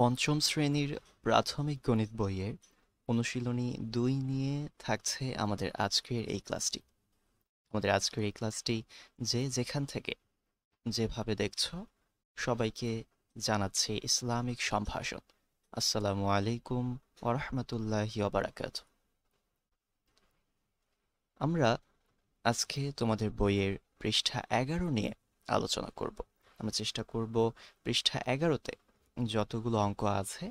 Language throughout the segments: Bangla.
পঞ্চম শ্রেণীর প্রাথমিক গণিত বইয়ের অনুশীলনী দুই নিয়ে থাকছে আমাদের আজকের এই ক্লাসটি আমাদের আজকের এই ক্লাসটি যে যেখান থেকে যেভাবে দেখছ সবাইকে জানাচ্ছে ইসলামিক সম্ভাষণ আসসালামু আলাইকুম আরহামতুল্লাহ বারাকাত আমরা আজকে তোমাদের বইয়ের পৃষ্ঠা এগারো নিয়ে আলোচনা করব আমরা চেষ্টা করব পৃষ্ঠা এগারোতে যতগুলো অঙ্ক আছে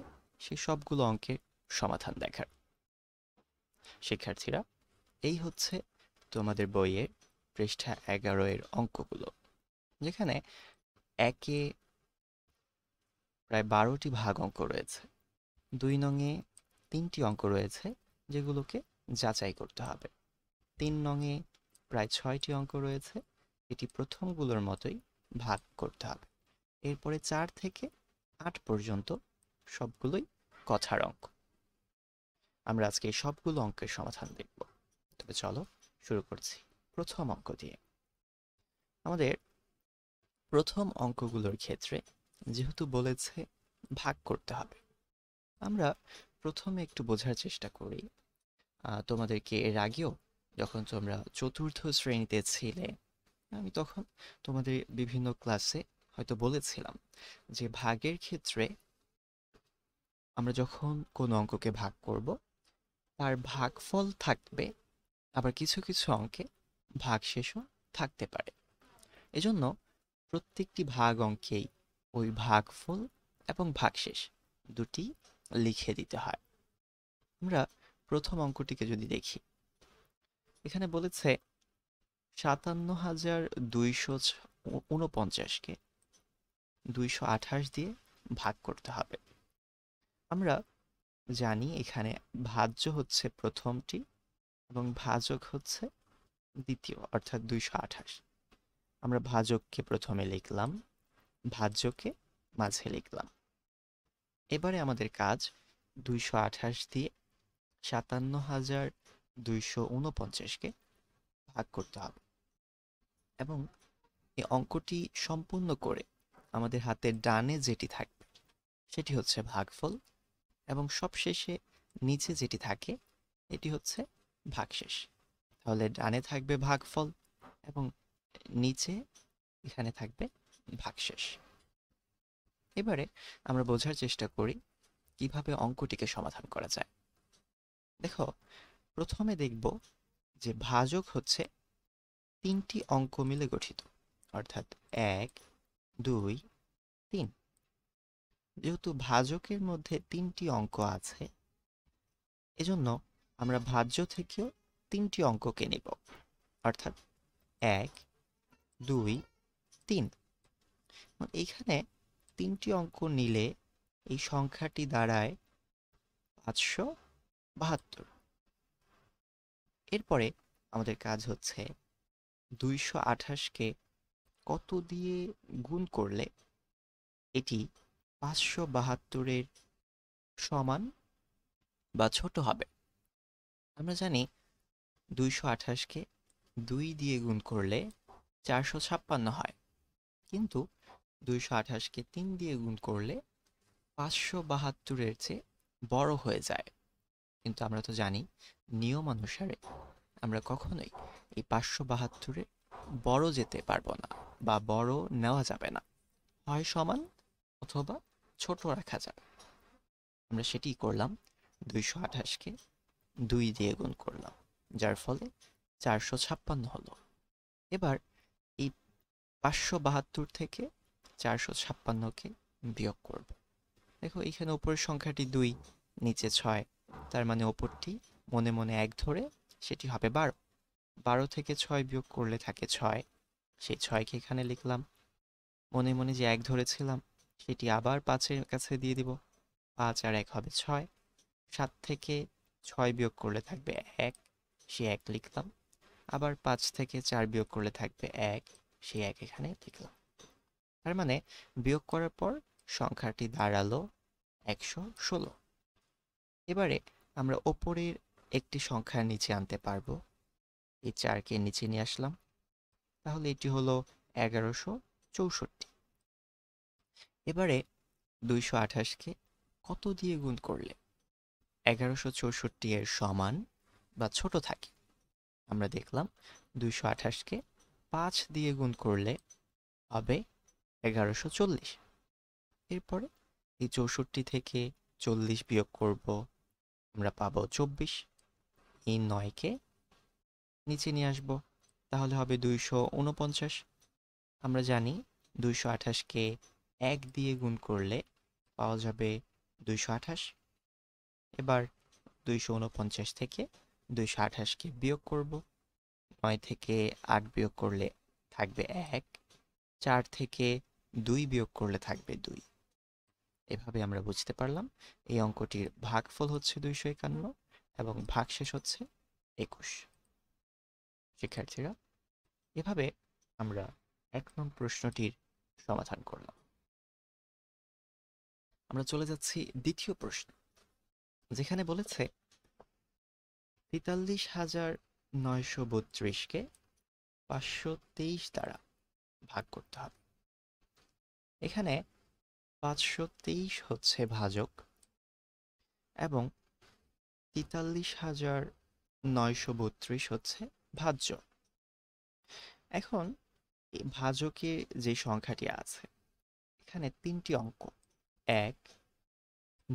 সে সবগুলো অঙ্কের সমাধান দেখার শিক্ষার্থীরা এই হচ্ছে তোমাদের বইয়ের পৃষ্ঠা এগারো এর অঙ্কগুলো যেখানে একে প্রায় বারোটি ভাগ অঙ্ক রয়েছে দুই নঙে তিনটি অঙ্ক রয়েছে যেগুলোকে যাচাই করতে হবে তিন নঙে প্রায় ছয়টি অঙ্ক রয়েছে এটি প্রথমগুলোর মতোই ভাগ করতে হবে এরপরে চার থেকে আট পর্যন্ত সবগুলোই কথার অঙ্ক আমরা আজকে সবগুলো অঙ্কের সমাধান দেখব তবে চলো শুরু করছি প্রথম অঙ্ক দিয়ে আমাদের প্রথম অঙ্কগুলোর ক্ষেত্রে যেহেতু বলেছে ভাগ করতে হবে আমরা প্রথমে একটু বোঝার চেষ্টা করি তোমাদেরকে এর আগেও যখন তোমরা চতুর্থ শ্রেণীতে ছিলে আমি তখন তোমাদের বিভিন্ন ক্লাসে হয়তো বলেছিলাম যে ভাগের ক্ষেত্রে আমরা যখন কোনো অঙ্ককে ভাগ করব তার ভাগফল থাকবে আবার কিছু কিছু অঙ্কে ভাগশেষও থাকতে পারে এজন্য প্রত্যেকটি ভাগ অঙ্কেই ওই ভাগফল এবং ভাগশেষ দুটি লিখে দিতে হয় আমরা প্রথম অঙ্কটিকে যদি দেখি এখানে বলেছে সাতান্ন হাজার দুইশো উনপঞ্চাশকে দুইশো আঠাশ দিয়ে ভাগ করতে হবে আমরা জানি এখানে ভাজ্য হচ্ছে প্রথমটি এবং ভাজক হচ্ছে দ্বিতীয় অর্থাৎ দুইশো আঠাশ আমরা ভাজককে প্রথমে লিখলাম ভাজ্যকে মাঝে লিখলাম এবারে আমাদের কাজ দুইশো আঠাশ দিয়ে সাতান্ন হাজার দুইশো উনপঞ্চাশকে ভাগ করতে হবে এবং এই অঙ্কটি সম্পূর্ণ করে আমাদের হাতের ডানে যেটি থাকবে সেটি হচ্ছে ভাগফল এবং সবশেষে নিচে যেটি থাকে এটি হচ্ছে ভাগশেষ তাহলে ডানে থাকবে ভাগফল এবং নিচে এখানে থাকবে ভাগশেষ এবারে আমরা বোঝার চেষ্টা করি কিভাবে অঙ্কটিকে সমাধান করা যায় দেখো প্রথমে দেখব যে ভাজক হচ্ছে তিনটি অঙ্ক মিলে গঠিত অর্থাৎ এক দুই তিন যেহেতু ভাজকের মধ্যে তিনটি অঙ্ক আছে এজন্য আমরা ভাজ্য থেকেও তিনটি অঙ্ককে নেব অর্থাৎ এক দুই তিন এইখানে তিনটি অঙ্ক নিলে এই সংখ্যাটি দাঁড়ায় পাঁচশো বাহাত্তর এরপরে আমাদের কাজ হচ্ছে দুইশো আঠাশকে কত দিয়ে গুণ করলে এটি পাঁচশো বাহাত্তরের সমান বা ছোট হবে আমরা জানি দুইশো আঠাশকে দুই দিয়ে গুণ করলে চারশো ছাপ্পান্ন হয় কিন্তু দুইশো আঠাশকে তিন দিয়ে গুণ করলে পাঁচশো বাহাত্তরের চেয়ে বড় হয়ে যায় কিন্তু আমরা তো জানি নিয়ম অনুসারে আমরা কখনোই এই পাঁচশো বাহাত্তরে বড় যেতে পারবো না বা বড় নেওয়া যাবে না হয় সমান অথবা ছোট রাখা যাবে আমরা সেটি করলাম দুইশো আঠাশকে দুই দিয়ে গুণ করলাম যার ফলে চারশো ছাপ্পান্ন হলো এবার এই পাঁচশো বাহাত্তর থেকে চারশো ছাপ্পান্নকে বিয়োগ করব দেখো এখানে ওপরের সংখ্যাটি দুই নিচে ছয় তার মানে ওপরটি মনে মনে এক ধরে সেটি হবে বারো বারো থেকে ছয় বিয়োগ করলে থাকে ছয় সেই ছয়কে এখানে লিখলাম মনে মনে যে এক ধরেছিলাম সেটি আবার পাঁচের কাছে দিয়ে দিব পাঁচ আর এক হবে ছয় সাত থেকে ছয় বিয়োগ করলে থাকবে এক সে এক লিখলাম আবার পাঁচ থেকে চার বিয়োগ করলে থাকবে এক সে এক এখানে লিখলাম তার মানে বিয়োগ করার পর সংখ্যাটি দাঁড়ালো একশো ষোলো এবারে আমরা ওপরের একটি সংখ্যা নিচে আনতে পারবো এই চারকে নিচে নিয়ে আসলাম তাহলে এটি হলো এগারোশো চৌষট্টি এবারে দুইশো আঠাশকে কত দিয়ে গুণ করলে এগারোশো চৌষট্টি এর সমান বা ছোট থাকে আমরা দেখলাম দুইশো আঠাশকে পাঁচ দিয়ে গুণ করলে হবে এগারোশো চল্লিশ এরপরে এই চৌষট্টি থেকে চল্লিশ বিয়োগ করব আমরা পাবো চব্বিশ এই নয়কে নিচে নিয়ে আসবো তাহলে হবে দুইশো উনপঞ্চাশ আমরা জানি দুইশো আঠাশকে এক দিয়ে গুণ করলে পাওয়া যাবে দুইশো আঠাশ এবার দুইশো উনপঞ্চাশ থেকে দুইশো আঠাশকে বিয়োগ করব নয় থেকে আট বিয়োগ করলে থাকবে এক চার থেকে দুই বিয়োগ করলে থাকবে দুই এভাবে আমরা বুঝতে পারলাম এই অঙ্কটির ভাগফল হচ্ছে দুইশো একান্ন এবং ভাগ শেষ হচ্ছে একুশ শিক্ষার্থীরা এভাবে আমরা এক নং প্রশ্নটির সমাধান করলাম আমরা চলে যাচ্ছি দ্বিতীয় প্রশ্ন যেখানে বলেছে তেতাল্লিশ হাজার নয়শো বত্রিশকে পাঁচশো তেইশ দ্বারা ভাগ করতে হবে এখানে পাঁচশো তেইশ হচ্ছে ভাজক এবং তেতাল্লিশ হাজার নয়শো বত্রিশ হচ্ছে ভাজ্য এখন এই ভাজকে যে সংখ্যাটি আছে এখানে তিনটি অঙ্ক এক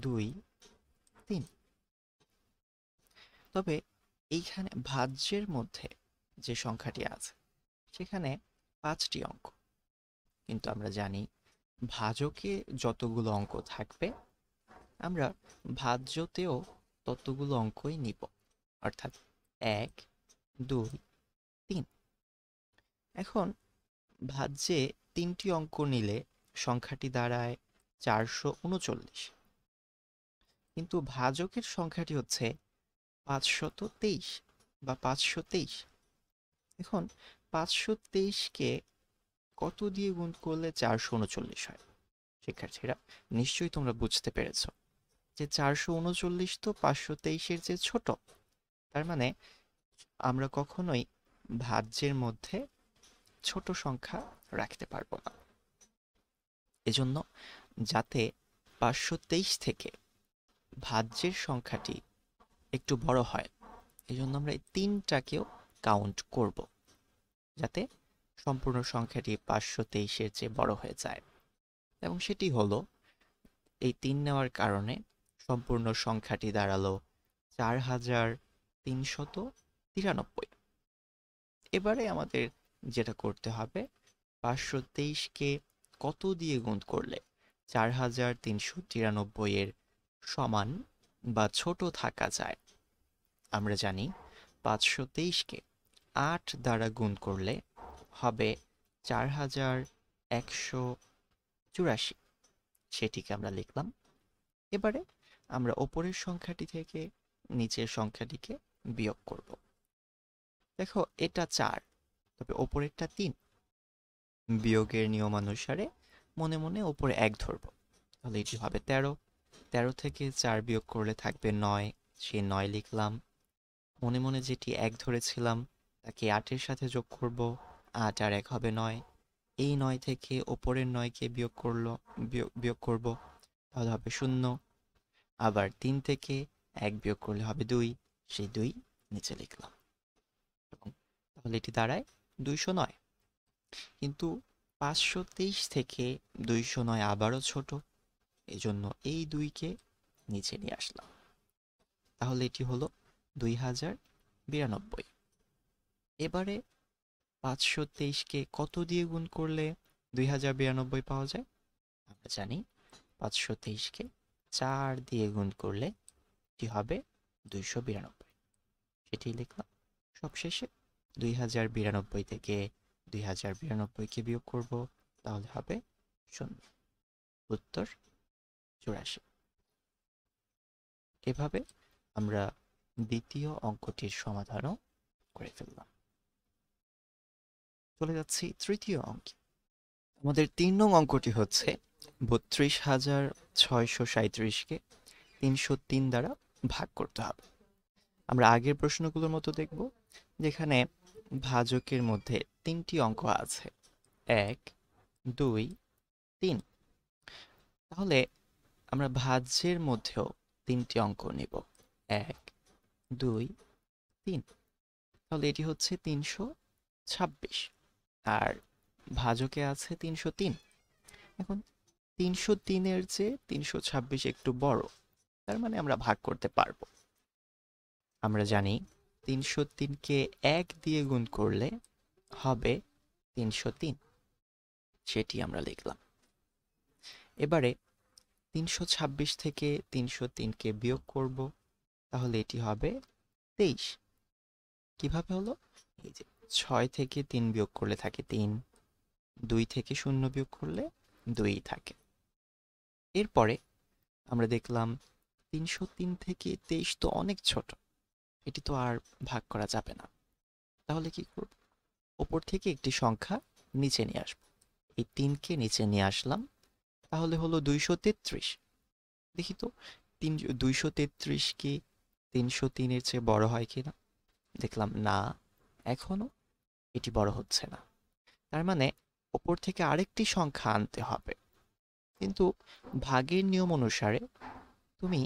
দুই তিন তবে এইখানে ভাজ্যের মধ্যে যে সংখ্যাটি আছে সেখানে পাঁচটি অঙ্ক কিন্তু আমরা জানি ভাজকে যতগুলো অঙ্ক থাকবে আমরা ভাজ্যতেও ততগুলো অঙ্কই নিব অর্থাৎ এক দুই তিন এখন ভাজ্যে তিনটি অঙ্ক নিলে সংখ্যাটি দাঁড়ায় চারশো উনচল্লিশ কিন্তু ভাজকের সংখ্যাটি হচ্ছে পাঁচশত তেইশ বা পাঁচশো তেইশ এখন পাঁচশো তেইশকে কত দিয়ে গুণ করলে চারশো উনচল্লিশ হয় শিক্ষার্থীরা নিশ্চয়ই তোমরা বুঝতে পেরেছ যে চারশো উনচল্লিশ তো পাঁচশো তেইশের যে ছোট তার মানে আমরা কখনোই ভাজ্যের মধ্যে ছোট সংখ্যা রাখতে পারবো না এজন্য যাতে পাঁচশো তেইশ থেকে ভাজ্যের সংখ্যাটি একটু বড় হয় এই জন্য আমরা এই তিনটাকেও কাউন্ট করব যাতে সম্পূর্ণ সংখ্যাটি পাঁচশো তেইশের চেয়ে বড় হয়ে যায় এবং সেটি হলো এই তিন নেওয়ার কারণে সম্পূর্ণ সংখ্যাটি দাঁড়ালো চার হাজার তিনশত তিরানব্বই এবারে আমাদের যেটা করতে হবে পাঁচশো তেইশকে কত দিয়ে গুণ করলে চার হাজার তিনশো তিরানব্বই এর সমান বা ছোট থাকা যায় আমরা জানি পাঁচশো তেইশকে আট দ্বারা গুণ করলে হবে চার হাজার একশো চুরাশি সেটিকে আমরা লিখলাম এবারে আমরা ওপরের সংখ্যাটি থেকে নিচের সংখ্যাটিকে বিয়োগ করব দেখো এটা চার তবে ওপরেরটা তিন বিয়োগের নিয়মানুসারে মনে মনে ওপরে এক ধরব তাহলে এটি হবে তেরো তেরো থেকে চার বিয়োগ করলে থাকবে নয় সে নয় লিখলাম মনে মনে যেটি এক ধরেছিলাম তাকে আটের সাথে যোগ করব আট আর এক হবে নয় এই নয় থেকে ওপরের নয়কে বিয়োগ করলো বিয়োগ করব তাহলে হবে শূন্য আবার তিন থেকে এক বিয়োগ করলে হবে দুই সেই দুই নিচে লিখলাম তাহলে এটি দাঁড়ায় দুইশো নয় কিন্তু পাঁচশো তেইশ থেকে দুইশো নয় আবারও ছোট এজন্য এই দুইকে নিচে নিয়ে আসলাম তাহলে এটি হলো দুই হাজার বিরানব্বই এবারে পাঁচশো তেইশকে কত দিয়ে গুণ করলে দুই হাজার বিরানব্বই পাওয়া যায় আমরা জানি পাঁচশো তেইশকে চার দিয়ে গুণ করলে এটি হবে দুইশো বিরানব্বই সেটি লিখলাম সবশেষে দুই হাজার বিরানব্বই থেকে দুই হাজার বিরানব্বইকে বিয়োগ করব তাহলে হবে শূন্য উত্তর চুরাশি এভাবে আমরা দ্বিতীয় অঙ্কটির সমাধানও করে ফেললাম চলে যাচ্ছি তৃতীয় অঙ্কে আমাদের তিন নং অঙ্কটি হচ্ছে বত্রিশ হাজার ছয়শো সাঁত্রিশকে তিনশো তিন দ্বারা ভাগ করতে হবে আমরা আগের প্রশ্নগুলোর মতো দেখব যেখানে ভাজকের মধ্যে তিনটি অঙ্ক আছে এক দুই তিন তাহলে আমরা ভাজ্যের মধ্যেও তিনটি অঙ্ক নেব এক দুই তিন তাহলে এটি হচ্ছে তিনশো ছাব্বিশ আর ভাজকে আছে তিনশো তিন এখন তিনশো তিনের চেয়ে তিনশো ছাব্বিশ একটু বড় তার মানে আমরা ভাগ করতে পারবো আমরা জানি তিনশো তিনকে এক দিয়ে গুণ করলে হবে তিনশো তিন সেটি আমরা লিখলাম এবারে তিনশো ছাব্বিশ থেকে তিনশো তিনকে বিয়োগ করব তাহলে এটি হবে তেইশ কিভাবে হলো এই যে ছয় থেকে তিন বিয়োগ করলে থাকে তিন দুই থেকে শূন্য বিয়োগ করলে দুই থাকে এরপরে আমরা দেখলাম তিনশো তিন থেকে তেইশ তো অনেক ছোট এটি তো আর ভাগ করা যাবে না তাহলে কি করব ওপর থেকে একটি সংখ্যা নিচে নিয়ে আসব এই তিনকে নিচে নিয়ে আসলাম তাহলে হলো দুইশো তেত্রিশ দেখি তো তিন দুইশো তেত্রিশ কি তিনশো তিনের চেয়ে বড় হয় কি না দেখলাম না এখনও এটি বড় হচ্ছে না তার মানে ওপর থেকে আরেকটি সংখ্যা আনতে হবে কিন্তু ভাগের নিয়ম অনুসারে তুমি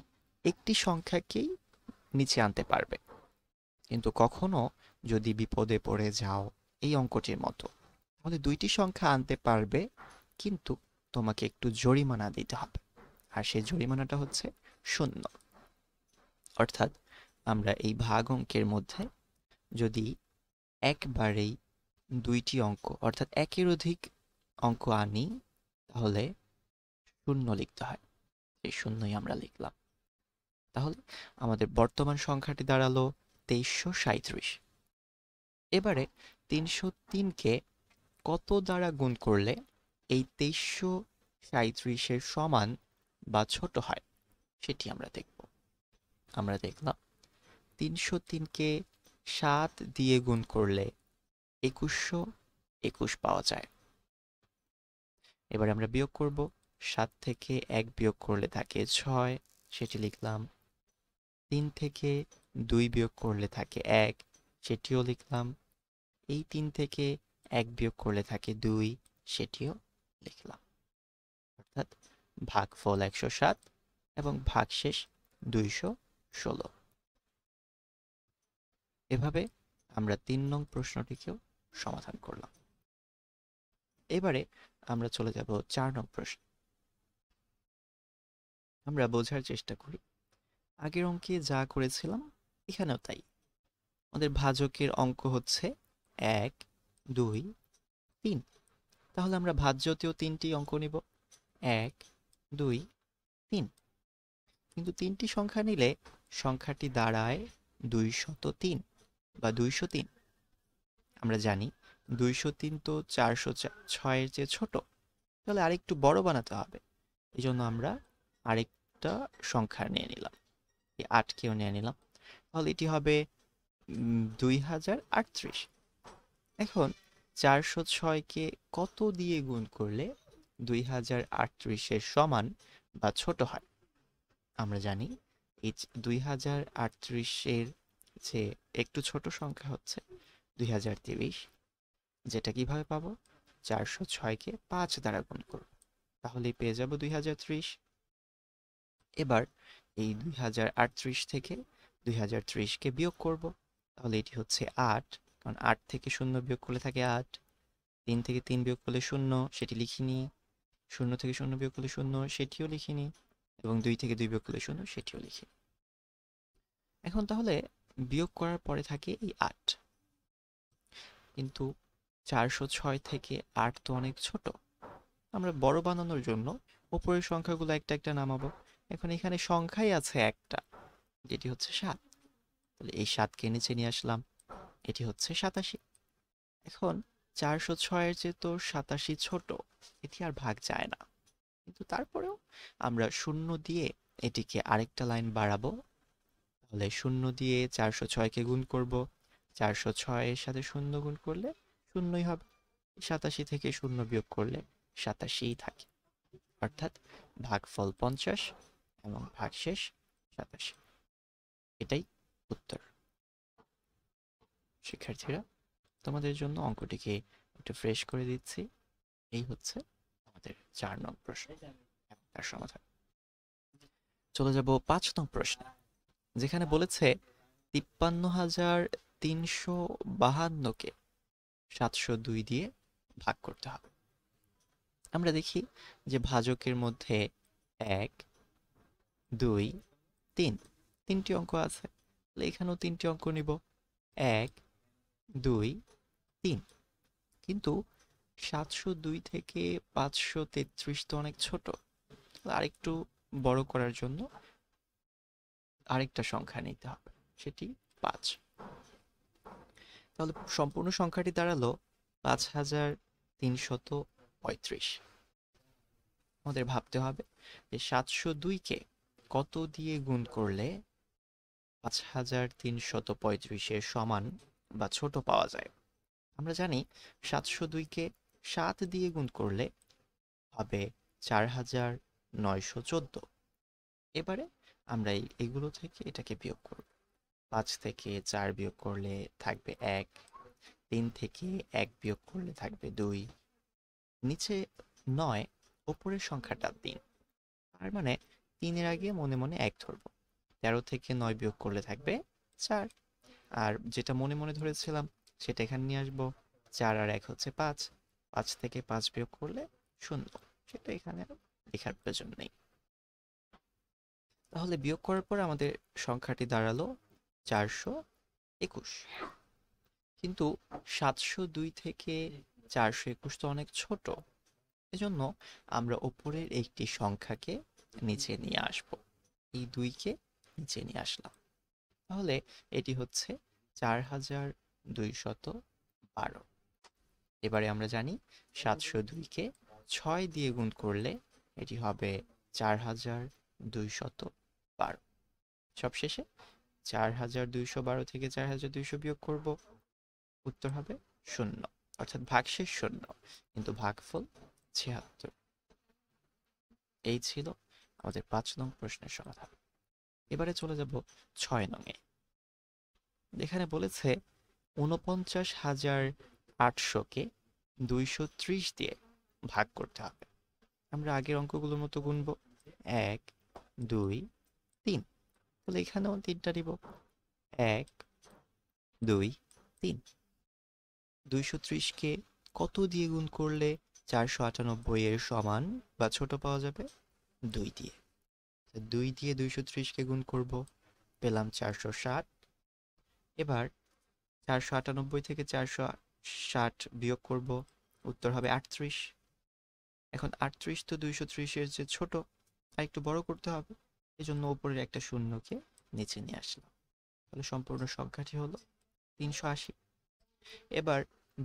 একটি সংখ্যাকেই নিচে আনতে পারবে কিন্তু কখনো যদি বিপদে পড়ে যাও এই অঙ্কটির মতো তাহলে দুইটি সংখ্যা আনতে পারবে কিন্তু তোমাকে একটু জরিমানা দিতে হবে আর সেই জরিমানাটা হচ্ছে শূন্য অর্থাৎ আমরা এই ভাগ অঙ্কের মধ্যে যদি একবারেই দুইটি অঙ্ক অর্থাৎ একের অধিক অঙ্ক আনি তাহলে শূন্য লিখতে হয় এই শূন্যই আমরা লিখলাম তাহলে আমাদের বর্তমান সংখ্যাটি দাঁড়ালো তেইশশো সাঁত্রিশ এবারে তিনশো তিনকে কত দ্বারা গুণ করলে এই তেইশশো সাঁত্রিশের সমান বা ছোট হয় সেটি আমরা দেখব আমরা দেখলাম তিনশো তিনকে সাত দিয়ে গুণ করলে একুশশো একুশ পাওয়া যায় এবার আমরা বিয়োগ করব সাত থেকে এক বিয়োগ করলে থাকে ছয় সেটি লিখলাম তিন থেকে দুই বিয়োগ করলে থাকে এক সেটিও লিখলাম এই তিন থেকে এক বিয়োগ করলে থাকে দুই সেটিও লিখলাম অর্থাৎ ভাগফল একশো সাত এবং ভাগশেষ দুইশো ষোলো এভাবে আমরা তিন নং প্রশ্নটিকেও সমাধান করলাম এবারে আমরা চলে যাব চার নং প্রশ্ন আমরা বোঝার চেষ্টা করি আগের অঙ্কে যা করেছিলাম এখানেও তাই আমাদের ভাজকের অঙ্ক হচ্ছে এক দুই তিন তাহলে আমরা ভাজ্যতেও তিনটি অঙ্ক নিব এক দুই তিন কিন্তু তিনটি সংখ্যা নিলে সংখ্যাটি দাঁড়ায় দুইশত তিন বা দুইশো তিন আমরা জানি দুইশো তিন তো চারশো ছয়ের চেয়ে ছোট তাহলে আরেকটু বড় বানাতে হবে এই জন্য আমরা আরেকটা সংখ্যা নিয়ে নিলাম এই আটকেও নিয়ে নিলাম তাহলে এটি হবে দুই হাজার আটত্রিশ এখন চারশো ছয়কে কত দিয়ে গুণ করলে দুই হাজার আটত্রিশের সমান বা ছোট হয় আমরা জানি এই দুই হাজার আটত্রিশের যে একটু ছোট সংখ্যা হচ্ছে দুই হাজার তেইশ যেটা কিভাবে পাবো চারশো ছয়কে পাঁচ দ্বারা গুণ করব তাহলেই পেয়ে যাব দুই হাজার ত্রিশ এবার এই দুই হাজার আটত্রিশ থেকে দুই হাজার ত্রিশকে বিয়োগ করব তাহলে এটি হচ্ছে আট কারণ আট থেকে শূন্য বিয়োগ করলে থাকে আট তিন থেকে তিন বিয়োগ করলে শূন্য সেটি লিখিনি শূন্য থেকে শূন্য বিয়োগ করলে শূন্য সেটিও লিখিনি এবং দুই থেকে দুই বিয়োগ করলে শূন্য সেটিও লিখিনি এখন তাহলে বিয়োগ করার পরে থাকে এই আট কিন্তু চারশো ছয় থেকে আট তো অনেক ছোট আমরা বড় বানানোর জন্য উপরের সংখ্যাগুলো একটা একটা নামাবো এখন এখানে সংখ্যাই আছে একটা এটি হচ্ছে সাত তাহলে এই সাতকে নিচে নিয়ে আসলাম এটি হচ্ছে সাতাশি এখন চারশো ছয়ের যে তো সাতাশি ছোট এটি আর ভাগ যায় না কিন্তু তারপরেও আমরা শূন্য দিয়ে এটিকে আরেকটা লাইন বাড়াবো তাহলে শূন্য দিয়ে চারশো ছয়কে গুণ করব চারশো ছয়ের সাথে শূন্য গুণ করলে শূন্যই হবে সাতাশি থেকে শূন্য বিয়োগ করলে সাতাশিই থাকে অর্থাৎ ভাগফল পঞ্চাশ এবং ভাগ শেষ সাতাশি এটাই উত্তর শিক্ষার্থীরা তোমাদের জন্য অঙ্কটিকে একটু ফ্রেশ করে দিচ্ছি এই হচ্ছে আমাদের চার নং প্রশ্ন তার সমাধান চলে যাব পাঁচ নং প্রশ্ন যেখানে বলেছে তিপ্পান্ন হাজার তিনশো বাহান্নকে সাতশো দুই দিয়ে ভাগ করতে হবে আমরা দেখি যে ভাজকের মধ্যে এক দুই তিন তিনটি অঙ্ক আছে তাহলে এখানেও তিনটি অঙ্ক নিব এক দুই তিন কিন্তু সাতশো দুই থেকে পাঁচশো তেত্রিশ তো অনেক ছোট আরেকটু বড় করার জন্য আরেকটা সংখ্যা নিতে হবে সেটি পাঁচ তাহলে সম্পূর্ণ সংখ্যাটি দাঁড়ালো পাঁচ হাজার তিনশত পঁয়ত্রিশ আমাদের ভাবতে হবে যে সাতশো দুইকে কত দিয়ে গুণ করলে পাঁচ হাজার তিনশত পঁয়ত্রিশের সমান বা ছোট পাওয়া যায় আমরা জানি সাতশো দুইকে সাত দিয়ে গুণ করলে হবে চার হাজার নয়শো চোদ্দ এবারে আমরা এগুলো থেকে এটাকে বিয়োগ করব পাঁচ থেকে চার বিয়োগ করলে থাকবে এক তিন থেকে এক বিয়োগ করলে থাকবে দুই নিচে নয় ওপরের সংখ্যাটা তিন তার মানে তিনের আগে মনে মনে এক ধরবো তেরো থেকে নয় বিয়োগ করলে থাকবে চার আর যেটা মনে মনে ধরেছিলাম সেটা এখানে নিয়ে আসবো চার আর এক হচ্ছে পাঁচ পাঁচ থেকে পাঁচ বিয়োগ করলে শূন্য সেটা এখানে লেখার প্রয়োজন নেই তাহলে বিয়োগ করার পর আমাদের সংখ্যাটি দাঁড়ালো চারশো একুশ কিন্তু সাতশো দুই থেকে চারশো একুশ তো অনেক ছোট এজন্য আমরা ওপরের একটি সংখ্যাকে নিচে নিয়ে আসব এই দুইকে জেনে আসলাম তাহলে এটি হচ্ছে চার হাজার দুইশত বারো এবারে আমরা জানি সাতশো দুইকে ছয় দিয়ে গুণ করলে এটি হবে চার হাজার দুইশত বারো সবশেষে চার হাজার দুইশো বারো থেকে চার হাজার দুইশো বিয়োগ করব উত্তর হবে শূন্য অর্থাৎ ভাগশেষ শূন্য কিন্তু ভাগফল ছিয়াত্তর এই ছিল আমাদের পাঁচ নং প্রশ্নের সমাধান এবারে চলে যাব ছয় নঙে এখানে বলেছে উনপঞ্চাশ হাজার আটশোকে দুইশো ত্রিশ দিয়ে ভাগ করতে হবে আমরা আগের অঙ্কগুলোর মতো গুনব এক দুই তিন তাহলে এখানেও তিনটা নিব এক দুই তিন দুইশো ত্রিশকে কত দিয়ে গুণ করলে চারশো আটানব্বই এর সমান বা ছোট পাওয়া যাবে দুই দিয়ে দুই দিয়ে দুইশো ত্রিশকে গুণ করব পেলাম চারশো ষাট এবার চারশো আটানব্বই থেকে চারশো ষাট বিয়োগ করব উত্তর হবে আটত্রিশ এখন আটত্রিশ তো দুইশো ত্রিশের যে ছোট আর একটু বড় করতে হবে এজন্য ওপরের একটা শূন্যকে নিচে নিয়ে আসলাম তাহলে সম্পূর্ণ সংখ্যাটি হলো তিনশো আশি এবার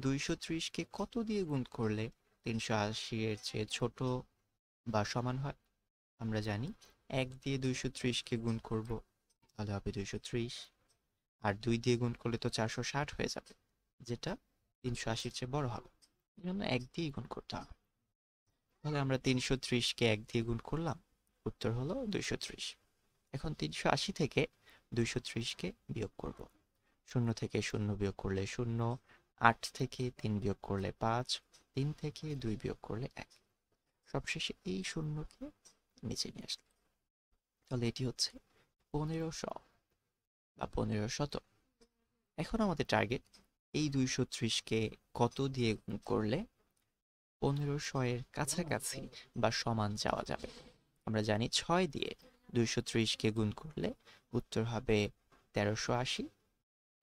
দুইশো ত্রিশকে কত দিয়ে গুণ করলে তিনশো আশি এর চেয়ে ছোট বা সমান হয় আমরা জানি এক দিয়ে দুইশো ত্রিশকে গুণ করব তাহলে হবে দুইশো ত্রিশ আর দুই দিয়ে গুণ করলে তো চারশো ষাট হয়ে যাবে যেটা তিনশো আশির চেয়ে বড় হবে এই জন্য এক দিয়েই গুণ করতে হবে তাহলে আমরা তিনশো ত্রিশকে এক দিয়ে গুণ করলাম উত্তর হলো দুইশো ত্রিশ এখন তিনশো আশি থেকে দুইশো ত্রিশকে বিয়োগ করব শূন্য থেকে শূন্য বিয়োগ করলে শূন্য আট থেকে তিন বিয়োগ করলে পাঁচ তিন থেকে দুই বিয়োগ করলে এক সবশেষে এই শূন্যকে নিচে নিয়ে আসলাম তাহলে এটি হচ্ছে পনেরোশো বা পনেরো শত এখন আমাদের টার্গেট এই দুইশো ত্রিশকে কত দিয়ে গুণ করলে পনেরোশো কাছাকাছি বা সমান যাওয়া যাবে আমরা জানি ছয় দিয়ে দুইশো ত্রিশকে গুণ করলে উত্তর হবে তেরোশো আশি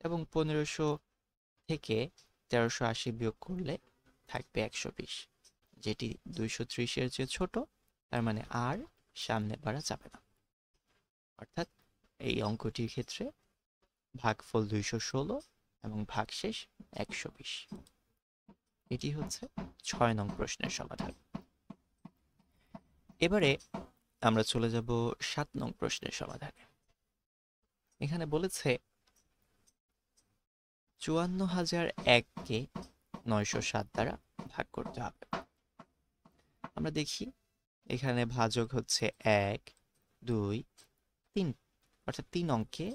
এবং পনেরোশো থেকে তেরোশো আশি বিয়োগ করলে থাকবে একশো বিশ যেটি দুইশো ত্রিশের চেয়ে ছোট তার মানে আর সামনে বাড়া যাবে না অর্থাৎ এই অঙ্কটির ক্ষেত্রে ভাগফল দুইশো ষোলো এবং ভাগশেষ একশো বিশ এটি হচ্ছে ছয় নং প্রশ্নের সমাধান এবারে আমরা চলে যাব সাত নং প্রশ্নের সমাধানে এখানে বলেছে চুয়ান্ন হাজার এককে নয়শো সাত দ্বারা ভাগ করতে হবে আমরা দেখি এখানে ভাজক হচ্ছে এক দুই তিন অর্থাৎ তিন অঙ্কে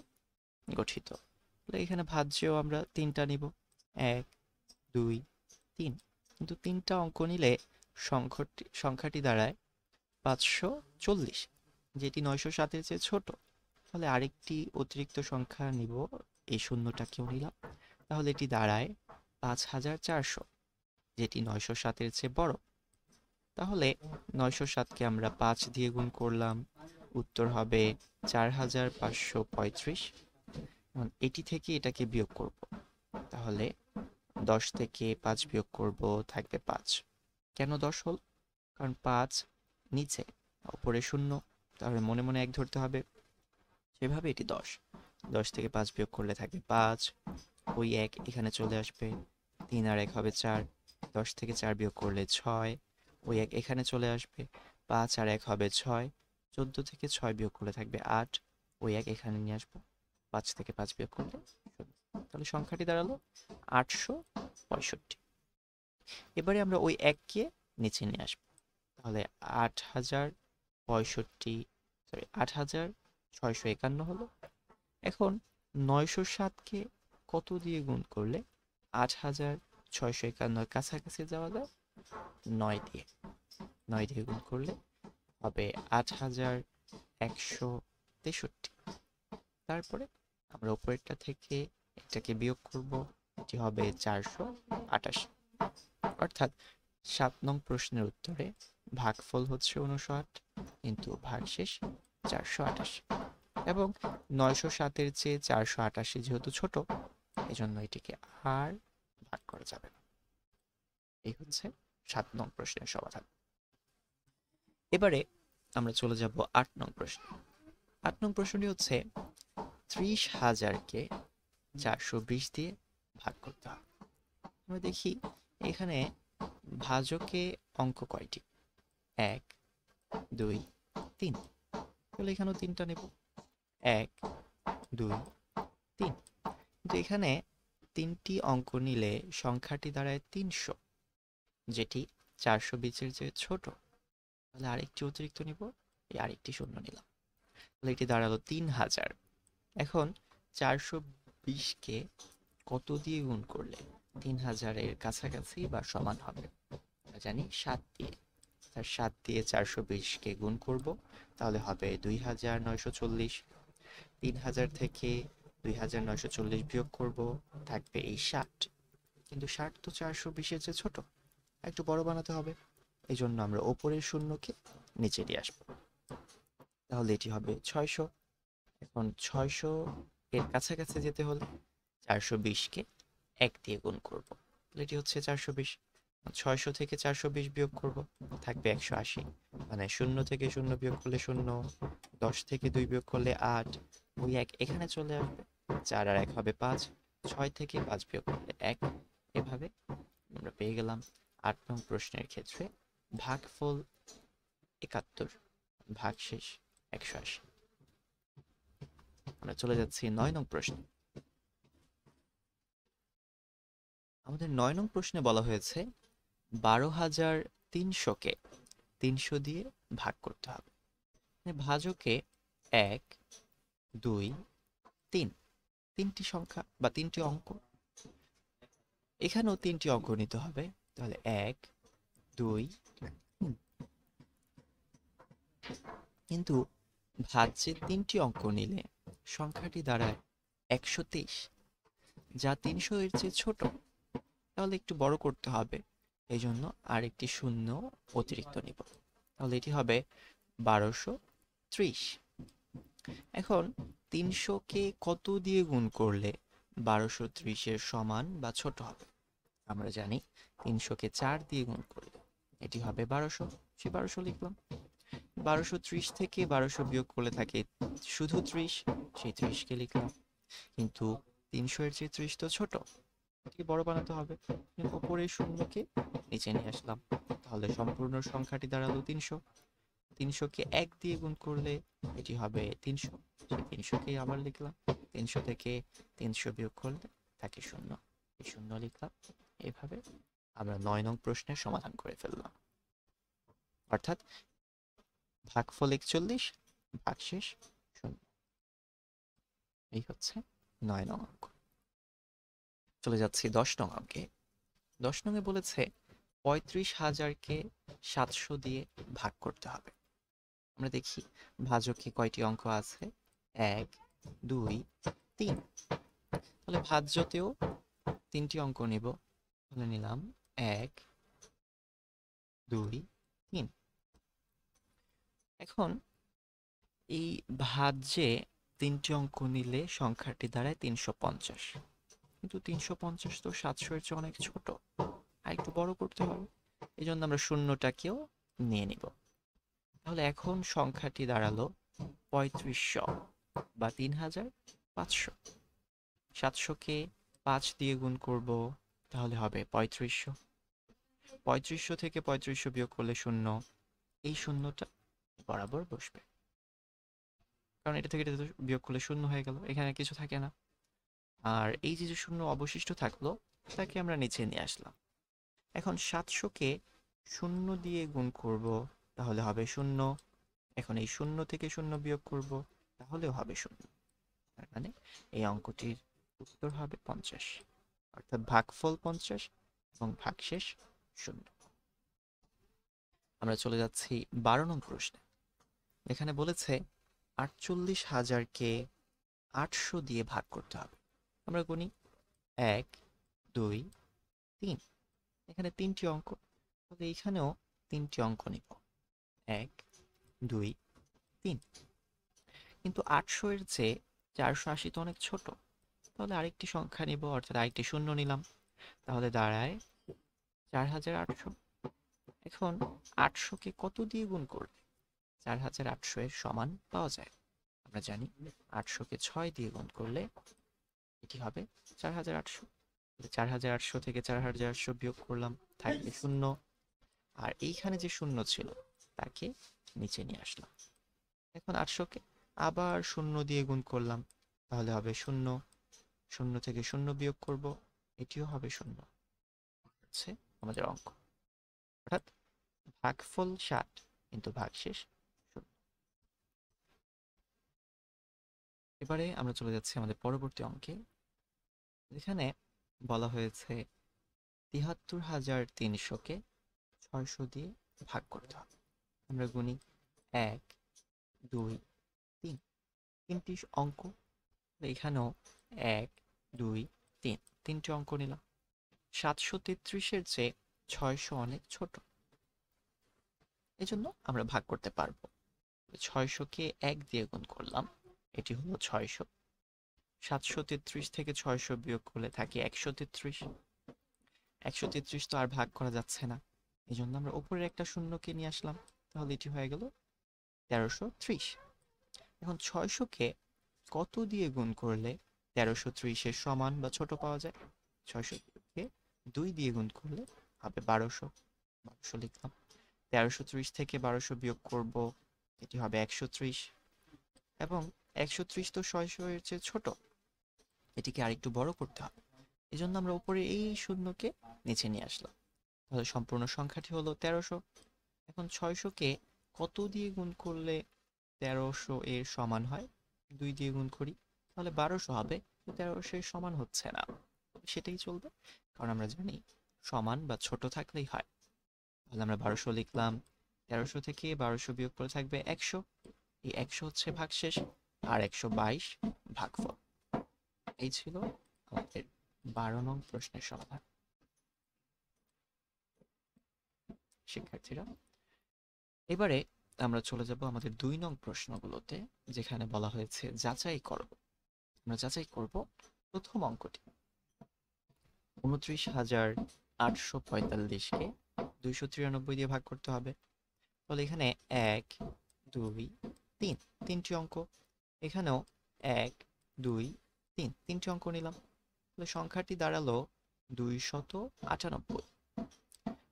গঠিত তাহলে এখানে ভাজ্যেও আমরা তিনটা নিব এক দুই তিন কিন্তু তিনটা অঙ্ক নিলে সংখ্যাটি সংখ্যাটি দাঁড়ায় পাঁচশো চল্লিশ যেটি নয়শো সাতের চেয়ে ছোট তাহলে আরেকটি অতিরিক্ত সংখ্যা নিব এই শূন্যটাকেও নিলাম তাহলে এটি দাঁড়ায় পাঁচ হাজার চারশো যেটি নয়শো সাতের চেয়ে বড় তাহলে নয়শো সাতকে আমরা পাঁচ দিয়ে গুণ করলাম উত্তর হবে চার হাজার পাঁচশো পঁয়ত্রিশ এখন এটি থেকে এটাকে বিয়োগ করব তাহলে দশ থেকে পাঁচ বিয়োগ করব থাকবে পাঁচ কেন দশ হল কারণ পাঁচ নিচে ওপরে শূন্য তাহলে মনে মনে এক ধরতে হবে সেভাবে এটি দশ দশ থেকে পাঁচ বিয়োগ করলে থাকে পাঁচ ওই এক এখানে চলে আসবে তিন আর এক হবে চার দশ থেকে চার বিয়োগ করলে ছয় ওই এক এখানে চলে আসবে পাঁচ আর এক হবে ছয় চোদ্দ থেকে ছয় বিয়োগ করলে থাকবে আট ওই এক এখানে নিয়ে আসবো পাঁচ থেকে পাঁচ বিয়োগ করলে তাহলে সংখ্যাটি দাঁড়ালো আটশো পঁয়ষট্টি এবারে আমরা ওই এককে নিচে নিয়ে আসবো তাহলে আট হাজার পঁয়ষট্টি সরি আট হাজার ছয়শো একান্ন হলো এখন নয়শো সাতকে কত দিয়ে গুণ করলে আট হাজার ছয়শো একান্নর কাছাকাছি যাওয়া যায় নয় দিয়ে নয় দিয়ে গুণ করলে হবে আট হাজার একশো তেষট্টি তারপরে আমরা উপরেরটা থেকে এটাকে বিয়োগ করব এটি হবে চারশো আটাশ অর্থাৎ সাত নং প্রশ্নের উত্তরে ভাগফল হচ্ছে উনষাট কিন্তু ভাগশেষ চারশো আটাশ এবং নয়শো সাতের চেয়ে চারশো আটাশি যেহেতু ছোট এই জন্য এটিকে আর ভাগ করা যাবে না এই হচ্ছে সাত নং প্রশ্নের সমাধান এবারে আমরা চলে যাব আট নং প্রশ্ন আট নং প্রশ্নটি হচ্ছে ত্রিশ হাজারকে চারশো বিশ দিয়ে ভাগ করতে হবে আমরা দেখি এখানে ভাজকে অঙ্ক কয়টি এক দুই তিন তাহলে এখানেও তিনটা নেব এক দুই তিন কিন্তু এখানে তিনটি অঙ্ক নিলে সংখ্যাটি দাঁড়ায় তিনশো যেটি চারশো বিচের চেয়ে ছোট তাহলে আরেকটি অতিরিক্ত নিব এই আরেকটি শূন্য নিলাম তাহলে এটি দাঁড়ালো তিন হাজার এখন চারশো বিশকে কত দিয়ে গুণ করলে তিন হাজারের কাছাকাছি বা সমান হবে আমরা জানি সাত দিয়ে তার সাত দিয়ে চারশো বিশকে গুণ করব তাহলে হবে দুই হাজার নয়শো চল্লিশ তিন হাজার থেকে দুই হাজার নয়শো চল্লিশ বিয়োগ করব থাকবে এই ষাট কিন্তু ষাট তো চারশো বিশের চেয়ে ছোট একটু বড় বানাতে হবে এই জন্য আমরা ওপরের শূন্যকে নিচে নিয়ে আসবো তাহলে এটি হবে ছয়শো এখন ছয়শো এর কাছাকাছি যেতে হলে চারশো বিশকে এক দিয়ে গুণ করবো তাহলে এটি হচ্ছে চারশো বিশ ছয়শো থেকে চারশো বিশ বিয়োগ করবো থাকবে একশো আশি মানে শূন্য থেকে শূন্য বিয়োগ করলে শূন্য দশ থেকে দুই বিয়োগ করলে আট ওই এক এখানে চলে আসবে চার আর এক হবে পাঁচ ছয় থেকে পাঁচ বিয়োগ করলে এক এভাবে আমরা পেয়ে গেলাম আট নং প্রশ্নের ক্ষেত্রে ভাগফল একাত্তর ভাগ শেষ একশো আশি আমরা চলে যাচ্ছি নয় নং প্রশ্ন আমাদের নয় নং প্রশ্নে বলা হয়েছে বারো হাজার তিনশোকে তিনশো দিয়ে ভাগ করতে হবে মানে ভাজকে এক দুই তিন তিনটি সংখ্যা বা তিনটি অঙ্ক এখানেও তিনটি অঙ্ক নিতে হবে তাহলে এক দুই কিন্তু ভাজ্যের তিনটি অঙ্ক নিলে সংখ্যাটি দাঁড়ায় একশো তেইশ যা তিনশো এর চেয়ে ছোট তাহলে একটু বড় করতে হবে এই জন্য আরেকটি শূন্য অতিরিক্ত নিব তাহলে এটি হবে বারোশো ত্রিশ এখন তিনশোকে কত দিয়ে গুণ করলে বারোশো ত্রিশের সমান বা ছোট হবে আমরা জানি তিনশোকে চার দিয়ে গুণ করলে এটি হবে বারোশো সে বারোশো লিখলাম বারোশো ত্রিশ থেকে বারোশো বিয়োগ করলে থাকে শুধু ত্রিশ সেই ত্রিশকে লিখলাম কিন্তু তিনশো এর চেয়ে ত্রিশ তো ছোট এটিকে বড় বানাতে হবে ওপরে শূন্যকে নিচে নিয়ে আসলাম তাহলে সম্পূর্ণ সংখ্যাটি দাঁড়ালো তিনশো তিনশোকে এক দিয়ে গুণ করলে এটি হবে তিনশো সেই তিনশোকে আবার লিখলাম তিনশো থেকে তিনশো বিয়োগ করলে থাকে শূন্য এই শূন্য লিখলাম এভাবে আমরা নয় নং প্রশ্নের সমাধান করে ফেললাম অর্থাৎ ভাগফল একচল্লিশ ভাগশেষ শূন্য এই হচ্ছে নয় নং অঙ্ক চলে যাচ্ছি দশ নং অঙ্কে দশ নঙে বলেছে পঁয়ত্রিশ হাজারকে সাতশো দিয়ে ভাগ করতে হবে আমরা দেখি ভাজকে কয়টি অঙ্ক আছে এক দুই তিন তাহলে ভাজ্যতেও তিনটি অঙ্ক নেব তাহলে নিলাম এক দুই তিন এখন এই ভাজ্যে তিনটি অঙ্ক নিলে সংখ্যাটি দাঁড়ায় তিনশো পঞ্চাশ কিন্তু তিনশো পঞ্চাশ তো সাতশো এর চেয়ে অনেক ছোট আর একটু বড় করতে হবে এই জন্য আমরা শূন্যটাকেও নিয়ে নিব তাহলে এখন সংখ্যাটি দাঁড়ালো পঁয়ত্রিশশো বা তিন হাজার পাঁচশো সাতশোকে পাঁচ দিয়ে গুণ করব তাহলে হবে পঁয়ত্রিশশো পঁয়ত্রিশশো থেকে পঁয়ত্রিশশো বিয়োগ করলে শূন্য এই শূন্যটা বরাবর বসবে কারণ এটা থেকে এটা বিয়োগ করলে শূন্য হয়ে গেল এখানে কিছু থাকে না আর এই যে শূন্য অবশিষ্ট থাকলো তাকে আমরা নিচে নিয়ে আসলাম এখন সাতশোকে শূন্য দিয়ে গুণ করব তাহলে হবে শূন্য এখন এই শূন্য থেকে শূন্য বিয়োগ করব তাহলেও হবে শূন্য তার মানে এই অঙ্কটির উত্তর হবে পঞ্চাশ অর্থাৎ ভাগফল পঞ্চাশ এবং ভাগশেষ আমরা চলে যাচ্ছি বারো নং প্রশ্নে এখানে বলেছে আটচল্লিশ হাজারকে আটশো দিয়ে ভাগ করতে হবে আমরা গুনি এক দুই তিন এখানে তিনটি অঙ্ক তাহলে এখানেও তিনটি অঙ্ক নিব এক দুই তিন কিন্তু আটশো এর চেয়ে চারশো আশি তো অনেক ছোট তাহলে আরেকটি সংখ্যা নিব অর্থাৎ আরেকটি শূন্য নিলাম তাহলে দাঁড়ায় চার হাজার আটশো এখন আটশোকে কত দিয়ে গুণ করলে চার হাজার আটশো এর সমান পাওয়া যায় আমরা জানি আটশোকে ছয় দিয়ে গুণ করলে এটি হবে চার হাজার আটশো চার হাজার আটশো থেকে চার হাজার আটশো বিয়োগ করলাম থাকবে শূন্য আর এইখানে যে শূন্য ছিল তাকে নিচে নিয়ে আসলাম এখন আটশোকে আবার শূন্য দিয়ে গুণ করলাম তাহলে হবে শূন্য শূন্য থেকে শূন্য বিয়োগ করব এটিও হবে শূন্য হচ্ছে আমাদের অঙ্ক অর্থাৎ ভাগফল ষাট কিন্তু ভাগশেষ এবারে আমরা চলে যাচ্ছি আমাদের পরবর্তী অঙ্কে যেখানে বলা হয়েছে তিহাত্তর হাজার তিনশোকে ছয়শো দিয়ে ভাগ করতে হবে আমরা গুনি এক দুই তিন তিনটি অঙ্ক এখানেও এক দুই তিন তিনটি অঙ্ক নিলাম সাতশো তেত্রিশের চেয়ে ছয়শো অনেক ছোট এজন্য আমরা ভাগ করতে পারবো ছয়শোকে এক দিয়ে গুণ করলাম এটি হলো ছয়শো সাতশো তেত্রিশ থেকে ছয়শো বিয়োগ করলে থাকে একশো তেত্রিশ একশো তেত্রিশ তো আর ভাগ করা যাচ্ছে না এই জন্য আমরা উপরের একটা শূন্যকে নিয়ে আসলাম তাহলে এটি হয়ে গেল তেরোশো ত্রিশ এখন ছয়শোকে কত দিয়ে গুণ করলে তেরোশো ত্রিশের সমান বা ছোট পাওয়া যায় ছয়শো দুই দিয়ে গুণ করলে হবে বারোশো বারোশো লিখলাম তেরোশো ত্রিশ থেকে বারোশো বিয়োগ করব এটি হবে একশো ত্রিশ এবং একশো ত্রিশ তো ছয়শো এর চেয়ে ছোট এটিকে আরেকটু বড় করতে হবে এই জন্য আমরা উপরে এই শূন্যকে নিচে নিয়ে আসলাম তাহলে সম্পূর্ণ সংখ্যাটি হলো তেরোশো এখন ছয়শোকে কত দিয়ে গুণ করলে তেরোশো এর সমান হয় দুই দিয়ে গুণ করি তাহলে বারোশো হবে তেরোশো এর সমান হচ্ছে না সেটাই চলবে কারণ আমরা জানি সমান বা ছোট থাকলেই হয় তাহলে আমরা বারোশো লিখলাম তেরোশো থেকে বারোশো বিয়োগ করে থাকবে একশো এই একশো হচ্ছে ভাগশেষ আর একশো বাইশ ভাগফল এই ছিল আমাদের বারো নং প্রশ্নের সমাধান শিক্ষার্থীরা এবারে আমরা চলে যাব আমাদের দুই নং প্রশ্নগুলোতে যেখানে বলা হয়েছে যাচাই করব আমরা যাচাই করব প্রথম অঙ্কটি উনত্রিশ হাজার আটশো পঁয়তাল্লিশকে দুইশো তিরানব্বই দিয়ে ভাগ করতে হবে তাহলে এখানে এক দুই তিন তিনটি অঙ্ক এখানেও এক দুই তিন তিনটি অঙ্ক নিলাম তাহলে সংখ্যাটি দাঁড়ালো দুইশত আটানব্বই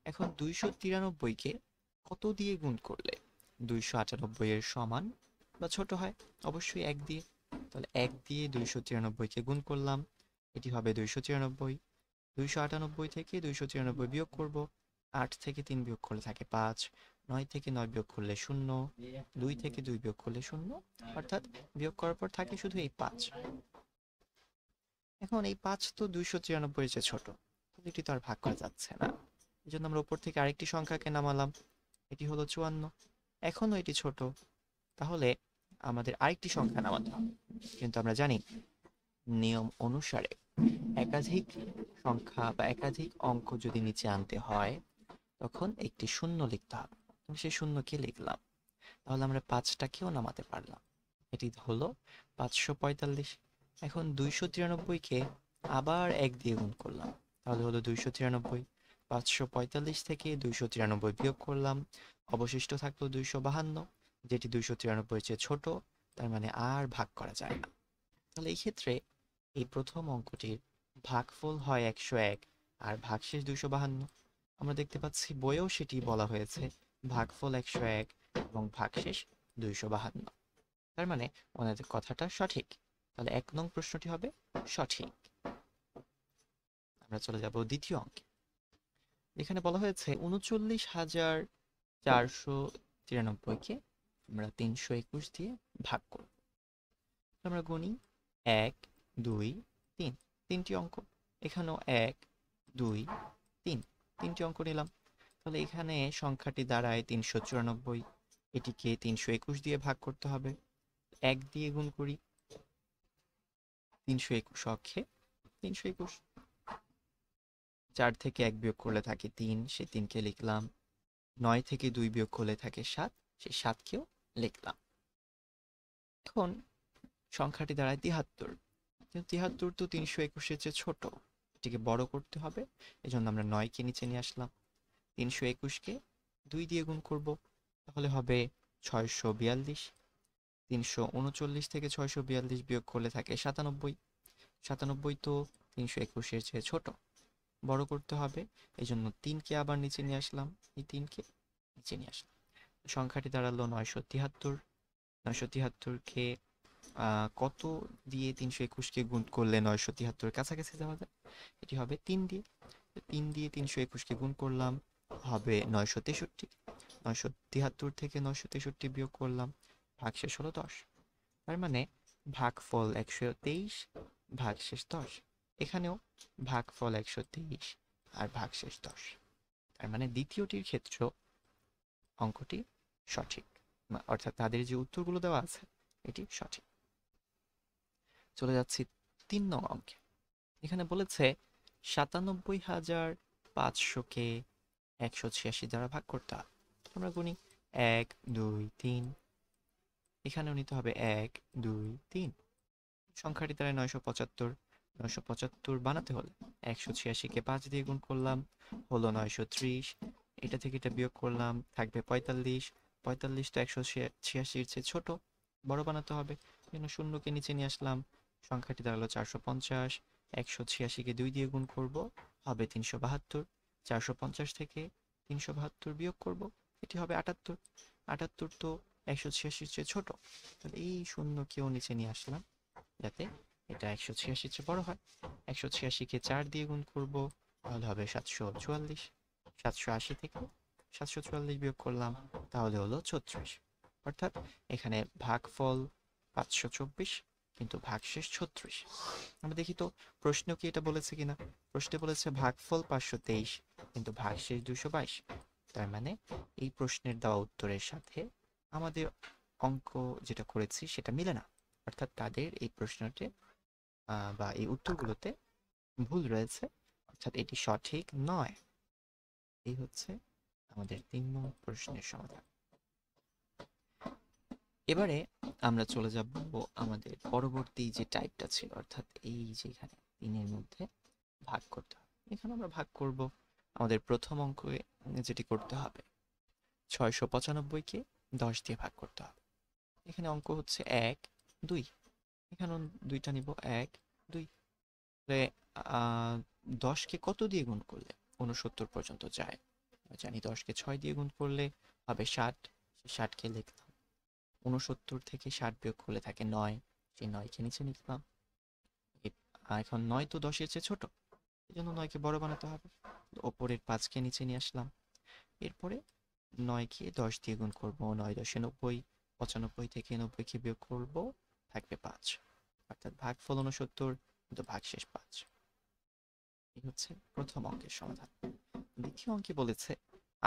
এখন দুইশো তিরানব্বইকে কত দিয়ে গুণ করলে দুইশো আটানব্বই এর সমান বা ছোট হয় অবশ্যই এক দিয়ে তাহলে এক দিয়ে দুইশো তিরানব্বইকে গুণ করলাম এটি হবে দুইশো তিরানব্বই দুইশো আটানব্বই থেকে দুইশো তিরানব্বই বিয়োগ করব আট থেকে তিন বিয়োগ করলে থাকে পাঁচ নয় থেকে নয় বিয়োগ করলে শূন্য দুই থেকে দুই বিয়োগ করলে শূন্য অর্থাৎ বিয়োগ করার পর থাকে শুধু এই পাঁচ এখন এই পাঁচ তো দুইশো তিরানব্বই চেয়ে ছোট এটি তো আর ভাগ করা যাচ্ছে না এই জন্য আমরা উপর থেকে আরেকটি সংখ্যাকে নামালাম এটি হলো চুয়ান্ন এখনও এটি ছোট তাহলে আমাদের আরেকটি সংখ্যা নামাতে হবে কিন্তু আমরা জানি নিয়ম অনুসারে একাধিক সংখ্যা বা একাধিক অঙ্ক যদি নিচে আনতে হয় তখন একটি শূন্য লিখতে হবে আমি সেই শূন্যকে লিখলাম তাহলে আমরা পাঁচটাকেও নামাতে পারলাম এটি হলো পাঁচশো পঁয়তাল্লিশ এখন দুইশো তিরানব্বইকে আবার এক দিয়ে গুণ করলাম তাহলে হলো দুইশো তিরানব্বই পাঁচশো পঁয়তাল্লিশ থেকে দুইশো তিরানব্বই বিয়োগ করলাম অবশিষ্ট থাকলো দুইশো বাহান্ন যেটি দুইশো তিরানব্বই চেয়ে ছোট তার মানে আর ভাগ করা যায় না তাহলে এই ক্ষেত্রে এই প্রথম অঙ্কটির ভাগফল হয় একশো এক আর ভাগশেষ দুশো বাহান্ন আমরা দেখতে পাচ্ছি বইয়েও সেটি বলা হয়েছে ভাগফল একশো এক এবং ভাগশেষ দুইশো বাহান্ন তার মানে ওনাদের কথাটা সঠিক তাহলে এক নং প্রশ্নটি হবে সঠিক আমরা চলে যাব দ্বিতীয় অঙ্কে এখানে বলা হয়েছে উনচল্লিশ হাজার চারশো তিরানব্বইকে আমরা তিনশো একুশ দিয়ে ভাগ করব আমরা গণি এক দুই তিন তিনটি অঙ্ক এখানেও এক দুই তিন তিনটি অঙ্ক নিলাম তাহলে এখানে সংখ্যাটি দাঁড়ায় তিনশো চুরানব্বই এটিকে তিনশো একুশ দিয়ে ভাগ করতে হবে এক দিয়ে গুণ করি তিনশো একুশ অক্ষে তিনশো একুশ চার থেকে এক বিয়োগ করলে থাকে তিন সে তিনকে লিখলাম নয় থেকে দুই বিয়োগ করলে থাকে সাত সে সাতকেও লিখলাম এখন সংখ্যাটি দাঁড়ায় তিহাত্তর তিহাত্তর তিয়াত্তর তো তিনশো একুশের চেয়ে ছোট এটিকে বড় করতে হবে এজন্য আমরা নয়কে নিচে নিয়ে আসলাম তিনশো একুশকে দুই দিয়ে গুণ করব তাহলে হবে ছয়শো বিয়াল্লিশ তিনশো উনচল্লিশ থেকে ছয়শো বিয়াল্লিশ বিয়োগ করলে থাকে সাতানব্বই সাতানব্বই তো তিনশো একুশের চেয়ে ছোট বড় করতে হবে এই জন্য তিনকে আবার নিচে নিয়ে আসলাম এই তিনকে নিচে নিয়ে আসলাম সংখ্যাটি দাঁড়ালো নয়শো তিয়াত্তর নয়শো তিয়াত্তরকে কত দিয়ে তিনশো একুশকে গুণ করলে নয়শো তিয়াত্তরের কাছাকাছি যাওয়া যায় এটি হবে তিন দিয়ে তিন দিয়ে তিনশো একুশকে গুণ করলাম হবে নয়শো তেষট্টি নয়শো তিয়াত্তর থেকে নয়শো তেষট্টি বিয়োগ করলাম ভাগ শেষ হলো দশ তার মানে ভাগফল একশো তেইশ ভাগ শেষ দশ এখানেও ভাগফল একশো তেইশ আর ভাগ শেষ দশ তার মানে দ্বিতীয়টির ক্ষেত্র অঙ্কটি সঠিক অর্থাৎ তাদের যে উত্তরগুলো দেওয়া আছে এটি সঠিক চলে যাচ্ছি তিন নং অঙ্কে এখানে বলেছে সাতানব্বই হাজার পাঁচশোকে একশো ছিয়াশি দ্বারা ভাগ করতে আমরা গুনি এক দুই তিন এখানেও নিতে হবে এক দুই তিন সংখ্যাটি দ্বারা নয়শো পঁচাত্তর নয়শো পঁচাত্তর বানাতে হলে একশো ছিয়াশিকে পাঁচ দিয়ে গুণ করলাম হলো নয়শো ত্রিশ এটা থেকে এটা বিয়োগ করলাম থাকবে পঁয়তাল্লিশ পঁয়তাল্লিশ তো একশো ছিয়াশির চেয়ে ছোট বড় বানাতে হবে কেন শূন্যকে নিচে নিয়ে আসলাম সংখ্যাটি দাঁড়ালো চারশো পঞ্চাশ একশো ছিয়াশিকে দুই দিয়ে গুণ করব হবে তিনশো বাহাত্তর চারশো পঞ্চাশ থেকে তিনশো বাহাত্তর বিয়োগ করব এটি হবে আটাত্তর আটাত্তর তো একশো ছিয়াশির চেয়ে ছোট তাহলে এই শূন্য কেউ নিচে নিয়ে আসলাম যাতে এটা একশো ছিয়াশির চেয়ে বড় হয় একশো ছিয়াশিকে চার দিয়ে গুণ করব তাহলে হবে সাতশো চুয়াল্লিশ সাতশো আশি থেকে সাতশো চুয়াল্লিশ বিয়োগ করলাম তাহলে হলো ছত্রিশ অর্থাৎ এখানে ভাগফল পাঁচশো চব্বিশ কিন্তু ভাগশেষ ছত্রিশ আমরা দেখি তো প্রশ্ন কি এটা বলেছে কিনা প্রশ্নে বলেছে ভাগফল পাঁচশো তেইশ কিন্তু ভাগশেষ দুশো বাইশ তার মানে এই প্রশ্নের দেওয়া উত্তরের সাথে আমাদের অঙ্ক যেটা করেছি সেটা মিলে না অর্থাৎ তাদের এই প্রশ্নটি বা এই উত্তরগুলোতে ভুল রয়েছে অর্থাৎ এটি সঠিক নয় এই হচ্ছে আমাদের তিন নম্বর প্রশ্নের সমাধান এবারে আমরা চলে যাব আমাদের পরবর্তী যে টাইপটা ছিল অর্থাৎ এই যে এখানে তিনের মধ্যে ভাগ করতে হবে এখানে আমরা ভাগ করব আমাদের প্রথম অঙ্কে যেটি করতে হবে ছয়শো পঁচানব্বইকে দশ দিয়ে ভাগ করতে হবে এখানে অঙ্ক হচ্ছে এক দুই এখানে দুইটা নিব এক দুই দশকে কত দিয়ে গুণ করলে উনসত্তর পর্যন্ত যায় জানি দশকে ছয় দিয়ে গুণ করলে হবে ষাট ষাটকে লিখতে উনসত্তর থেকে ষাট বিয়োগ করলে থাকে নয় সেই নয়কে নিচে লিখলাম এখন নয় তো দশের চেয়ে ছোট এই জন্য নয়কে বড় বানাতে হবে ওপরের পাঁচকে নিচে নিয়ে আসলাম এরপরে নয়কে দশ দিয়ে গুণ করব নয় দশে নব্বই পঁচানব্বই থেকে নব্বইকে বিয়োগ করব থাকবে পাঁচ অর্থাৎ ভাগ ফল উনসত্তর কিন্তু শেষ পাঁচ এই হচ্ছে প্রথম অঙ্কের সমাধান দ্বিতীয় অঙ্কে বলেছে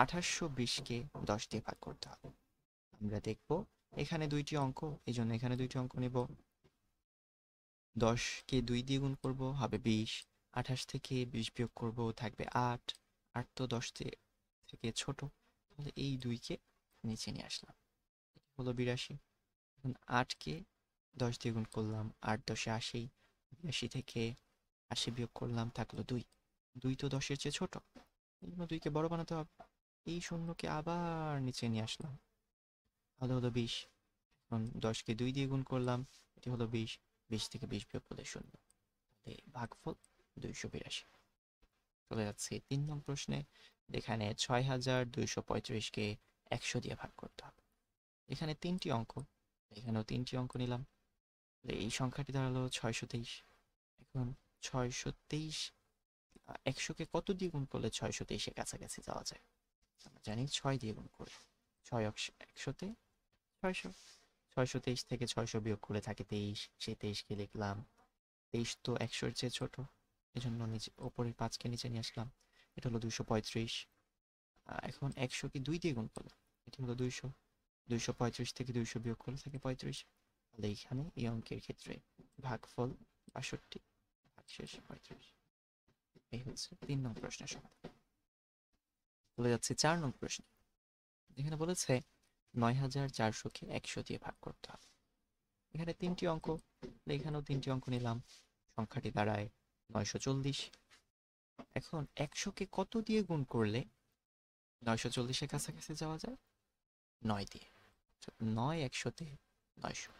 আঠাশশো বিশকে দশ দিয়ে ভাগ করতে হবে আমরা দেখব এখানে দুইটি অঙ্ক এই জন্য এখানে দুইটি অঙ্ক নেব দশকে দুই দিয়ে গুণ করবো হবে বিশ আঠাশ থেকে বিশ বিয়োগ করবো থাকবে আট আট তো দশ থেকে ছোট তাহলে এই দুইকে নিচে নিয়ে আসলাম হলো বিরাশি এখন আটকে দশ দিয়ে গুণ করলাম আট দশে আশি বিরাশি থেকে আশি বিয়োগ করলাম থাকলো দুই দুই তো দশের চেয়ে ছোট এই জন্য দুইকে বড় বানাতে হবে এই শূন্যকে আবার নিচে নিয়ে আসলাম তাহলে হলো বিশ এখন দশকে দুই দিয়ে গুণ করলাম এটি হলো বিশ বিশ থেকে বিশ বিয়োগ করলে শূন্য তাহলে ভাগফল দুইশো বিরাশি চলে যাচ্ছে তিন নং প্রশ্নে যেখানে ছয় হাজার দুইশো পঁয়ত্রিশকে একশো দিয়ে ভাগ করতে হবে এখানে তিনটি অঙ্ক এখানেও তিনটি অঙ্ক নিলাম এই সংখ্যাটি দাঁড়ালো ছয়শো তেইশ এখন ছয়শো তেইশ একশোকে কত দিয়ে গুণ করলে ছয়শো তেইশের কাছাকাছি যাওয়া যায় আমরা জানি ছয় দিয়ে গুণ করে ছয় একশোতে ছয়শো ছয়শো তেইশ থেকে ছয়শো বিয়োগ করে থাকে তেইশ সেই তেইশকে লিখলাম তেইশ তো একশোর চেয়ে ছোট এজন্য নিচে ওপরের পাঁচকে নিচে নিয়ে আসলাম এটা হলো দুইশো পঁয়ত্রিশ এখন একশো কি দুই দিয়ে গুণ করলাম এটি হলো দুইশো দুইশো পঁয়ত্রিশ থেকে দুইশো বিয়োগ করলে থাকে পঁয়ত্রিশ তাহলে এইখানে এই অঙ্কের ক্ষেত্রে ভাগফল বাষট্টি ভাগশেষ পঁয়ত্রিশ এই হচ্ছে তিন নং প্রশ্নের সমাধান চলে যাচ্ছে চার নং প্রশ্ন যেখানে বলেছে নয় হাজার চারশোকে একশো দিয়ে ভাগ করতে হবে এখানে তিনটি অঙ্ক এখানেও তিনটি অঙ্ক নিলাম সংখ্যাটি দাঁড়ায় নয়শো চল্লিশ এখন একশোকে কত দিয়ে গুণ করলে নয়শো চল্লিশের কাছাকাছি যাওয়া যায় নয় দিয়ে আচ্ছা, নয় একশোতে নয়শো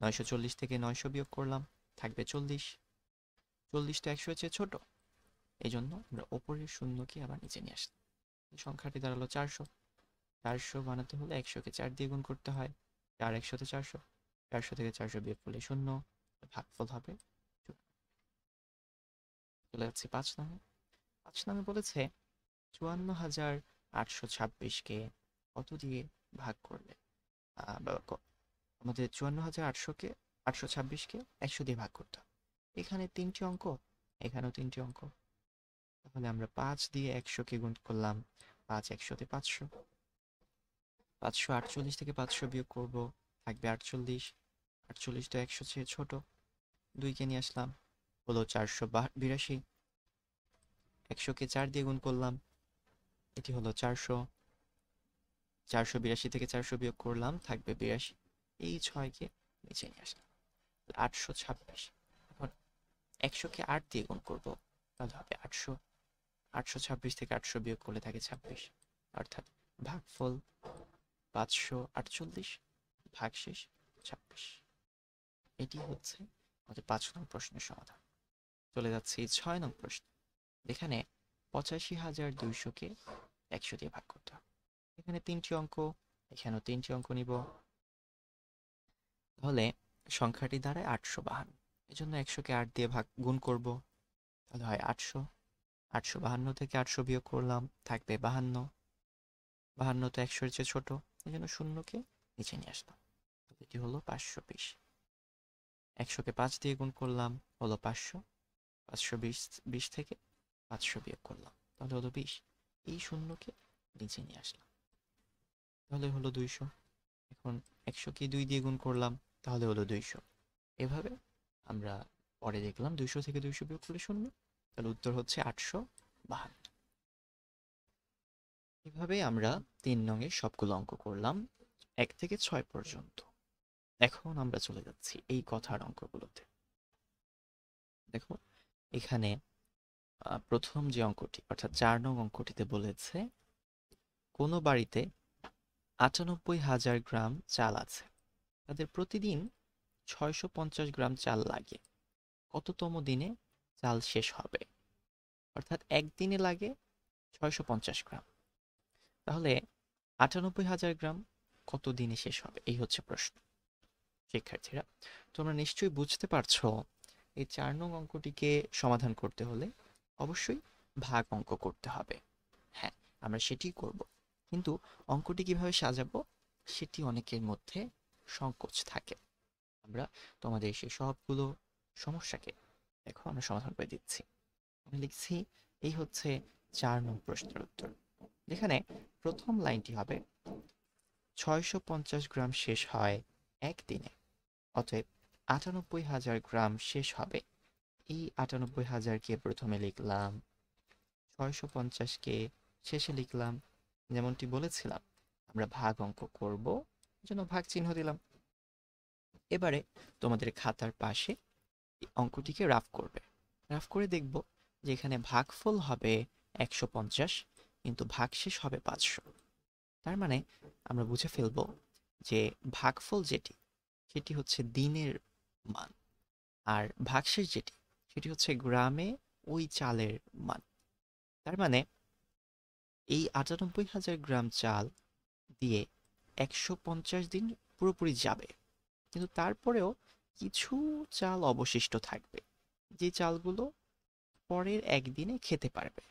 নয়শো চল্লিশ থেকে নয়শো বিয়োগ করলাম থাকবে চল্লিশ চল্লিশটা একশো হচ্ছে ছোট এই জন্য আমরা ওপরের শূন্যকে আবার নিচে নিয়ে আসলাম সংখ্যাটি দাঁড়ালো চারশো চারশো বানাতে হলে একশোকে চার দিয়ে গুণ করতে হয় চার একশোতে চারশো চারশো থেকে চারশো বিয়োগ করলে শূন্য ভাগফল হবে চলে যাচ্ছি পাঁচ নামে পাঁচ নামে বলেছে চুয়ান্ন হাজার আটশো ছাব্বিশকে কত দিয়ে ভাগ করলে আমাদের চুয়ান্ন হাজার আটশোকে আটশো ছাব্বিশকে একশো দিয়ে ভাগ করতে এখানে তিনটি অঙ্ক এখানেও তিনটি অঙ্ক তাহলে আমরা পাঁচ দিয়ে একশোকে গুণ করলাম পাঁচ একশোতে পাঁচশো পাঁচশো আটচল্লিশ থেকে পাঁচশো বিয়োগ করব থাকবে আটচল্লিশ আটচল্লিশ তো একশো চেয়ে দুই দুইকে নিয়ে আসলাম হলো চারশো বিরাশি একশোকে চার দিয়ে গুণ করলাম এটি হলো চারশো চারশো বিরাশি থেকে চারশো বিয়োগ করলাম থাকবে বিরাশি এই ছয়কে নিচে নিয়ে আসলাম আটশো ছাব্বিশ এখন একশোকে আট দিয়ে গুণ করবো তাহলে হবে আটশো আটশো ছাব্বিশ থেকে আটশো বিয়োগ করলে থাকে ছাব্বিশ অর্থাৎ ভাগফল পাঁচশো আটচল্লিশ ভাগশেষ ছাব্বিশ এটি হচ্ছে আমাদের পাঁচ নং প্রশ্নের সমাধান চলে যাচ্ছে ছয় নং প্রশ্ন এখানে পঁচাশি হাজার দুইশোকে একশো দিয়ে ভাগ করতে হবে এখানে তিনটি অঙ্ক এখানেও তিনটি অঙ্ক নিব তাহলে সংখ্যাটি দাঁড়ায় আটশো বাহান্ন এজন্য একশোকে আট দিয়ে ভাগ গুণ করব তাহলে হয় আটশো আটশো বাহান্ন থেকে আটশো বিয়োগ করলাম থাকবে বাহান্ন বাহান্ন তো একশোর চেয়ে ছোটো এই শূন্যকে নিচে নিয়ে আসলাম এটি হলো পাঁচশো বিশ একশোকে পাঁচ দিয়ে গুণ করলাম হলো পাঁচশো পাঁচশো বিশ বিশ থেকে পাঁচশো বিয়োগ করলাম তাহলে হলো বিশ এই শূন্যকে নিচে নিয়ে আসলাম তাহলে হলো দুইশো এখন একশোকে দুই দিয়ে গুণ করলাম তাহলে হলো দুইশো এভাবে আমরা পরে দেখলাম দুইশো থেকে দুইশো বিয়োগ করলে শূন্য তাহলে উত্তর হচ্ছে আটশো বাহান্ন এভাবে আমরা তিন নঙের সবগুলো অঙ্ক করলাম এক থেকে ছয় পর্যন্ত এখন আমরা চলে যাচ্ছি এই কথার অঙ্কগুলোতে দেখো এখানে প্রথম যে অঙ্কটি অর্থাৎ চার নং অঙ্কটিতে বলেছে কোনো বাড়িতে আটানব্বই হাজার গ্রাম চাল আছে তাদের প্রতিদিন ছয়শো গ্রাম চাল লাগে কততম দিনে চাল শেষ হবে অর্থাৎ একদিনে লাগে ছয়শো গ্রাম তাহলে আটানব্বই হাজার গ্রাম কত দিনে শেষ হবে এই হচ্ছে প্রশ্ন শিক্ষার্থীরা তোমরা নিশ্চয়ই বুঝতে পারছো এই চার নং অঙ্কটিকে সমাধান করতে হলে অবশ্যই ভাগ অঙ্ক করতে হবে হ্যাঁ আমরা সেটি করব কিন্তু অঙ্কটি কিভাবে সাজাবো সেটি অনেকের মধ্যে সংকোচ থাকে আমরা তোমাদের সেই সবগুলো সমস্যাকে দেখো আমরা সমাধান করে দিচ্ছি আমি লিখছি এই হচ্ছে চার নং প্রশ্নের উত্তর যেখানে প্রথম লাইনটি হবে ছয়শো গ্রাম শেষ হয় একদিনে অতএব আটানব্বই হাজার গ্রাম শেষ হবে এই আটানব্বই হাজারকে প্রথমে লিখলাম ছয়শো পঞ্চাশকে শেষে লিখলাম যেমনটি বলেছিলাম আমরা ভাগ অঙ্ক করব জন্য ভাগ চিহ্ন দিলাম এবারে তোমাদের খাতার পাশে অঙ্কটিকে রাফ করবে রাফ করে দেখব যে এখানে ভাগফল হবে একশো পঞ্চাশ কিন্তু ভাগশেষ হবে পাঁচশো তার মানে আমরা বুঝে ফেলব যে ভাগফল যেটি সেটি হচ্ছে দিনের মান আর ভাগশেষ যেটি সেটি হচ্ছে গ্রামে ওই চালের মান তার মানে এই আটানব্বই হাজার গ্রাম চাল দিয়ে একশো পঞ্চাশ দিন পুরোপুরি যাবে কিন্তু তারপরেও কিছু চাল অবশিষ্ট থাকবে যে চালগুলো পরের একদিনে খেতে পারবে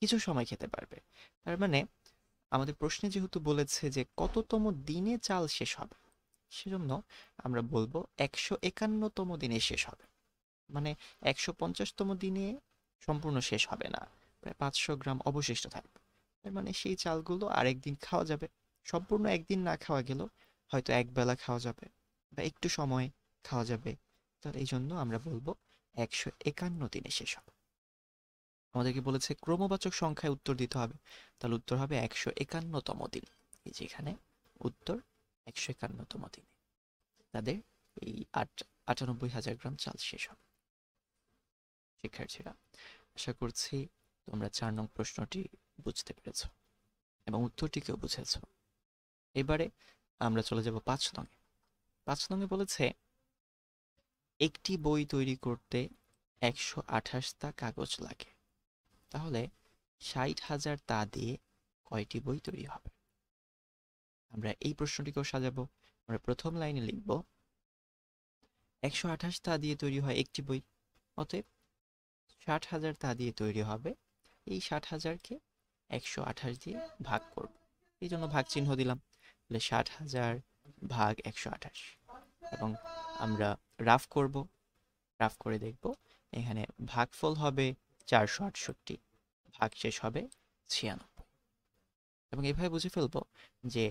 কিছু সময় খেতে পারবে তার মানে আমাদের প্রশ্নে যেহেতু বলেছে যে কততম দিনে চাল শেষ হবে সেজন্য আমরা বলবো একশো একান্নতম দিনে শেষ হবে মানে একশো পঞ্চাশতম দিনে সম্পূর্ণ শেষ হবে না প্রায় পাঁচশো গ্রাম অবশিষ্ট থাকবে তার মানে সেই চালগুলো আরেকদিন খাওয়া যাবে সম্পূর্ণ একদিন না খাওয়া গেল হয়তো একবেলা খাওয়া যাবে বা একটু সময় খাওয়া যাবে তার এই জন্য আমরা বলবো একশো একান্ন দিনে শেষ হবে আমাদেরকে বলেছে ক্রমবাচক সংখ্যায় উত্তর দিতে হবে তাহলে উত্তর হবে একশো একান্নতম দিন এই যে এখানে উত্তর একশো একান্নতম দিনে তাদের এই আট আটানব্বই হাজার গ্রাম চাল শেষ হবে শিক্ষার্থীরা আশা করছি তোমরা চার নং প্রশ্নটি বুঝতে পেরেছ এবং উত্তরটিকেও বুঝেছ এবারে আমরা চলে যাব পাঁচ নঙে পাঁচ নঙে বলেছে একটি বই তৈরি করতে একশো আঠাশটা কাগজ লাগে তাহলে ষাট হাজার তা দিয়ে কয়টি বই তৈরি হবে আমরা এই প্রশ্নটিকেও সাজাবো আমরা প্রথম লাইনে লিখব একশো আঠাশ তা দিয়ে তৈরি হয় একটি বই অতএব ষাট হাজার তা দিয়ে তৈরি হবে এই ষাট হাজারকে একশো আঠাশ দিয়ে ভাগ করব এই জন্য ভাগ চিহ্ন দিলাম তাহলে ষাট হাজার ভাগ একশো আঠাশ এবং আমরা রাফ করব রাফ করে দেখব এখানে ভাগফল হবে চারশো আটষট্টি ভাগ শেষ হবে ছিয়ানব্বই এবং এভাবে বুঝে ফেলব যে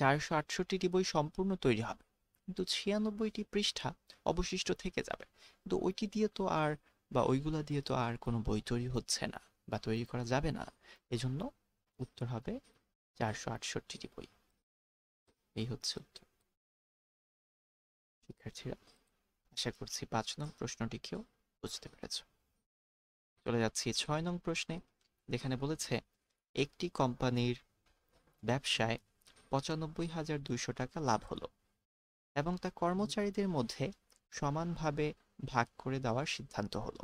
চারশো আটষট্টিটি বই সম্পূর্ণ তৈরি হবে কিন্তু ছিয়ানব্বইটি পৃষ্ঠা অবশিষ্ট থেকে যাবে কিন্তু ওইটি দিয়ে তো আর বা ওইগুলা দিয়ে তো আর কোনো বই তৈরি হচ্ছে না বা তৈরি করা যাবে না এজন্য উত্তর হবে চারশো আটষট্টিটি বই এই হচ্ছে উত্তর শিক্ষার্থীরা আশা করছি পাঁচ প্রশ্নটি প্রশ্নটিকেও বুঝতে পেরেছো চলে যাচ্ছি ছয় নং প্রশ্নে যেখানে বলেছে একটি কোম্পানির ব্যবসায় পঁচানব্বই হাজার দুইশো টাকা লাভ হলো এবং তা কর্মচারীদের মধ্যে সমানভাবে ভাগ করে দেওয়ার সিদ্ধান্ত হলো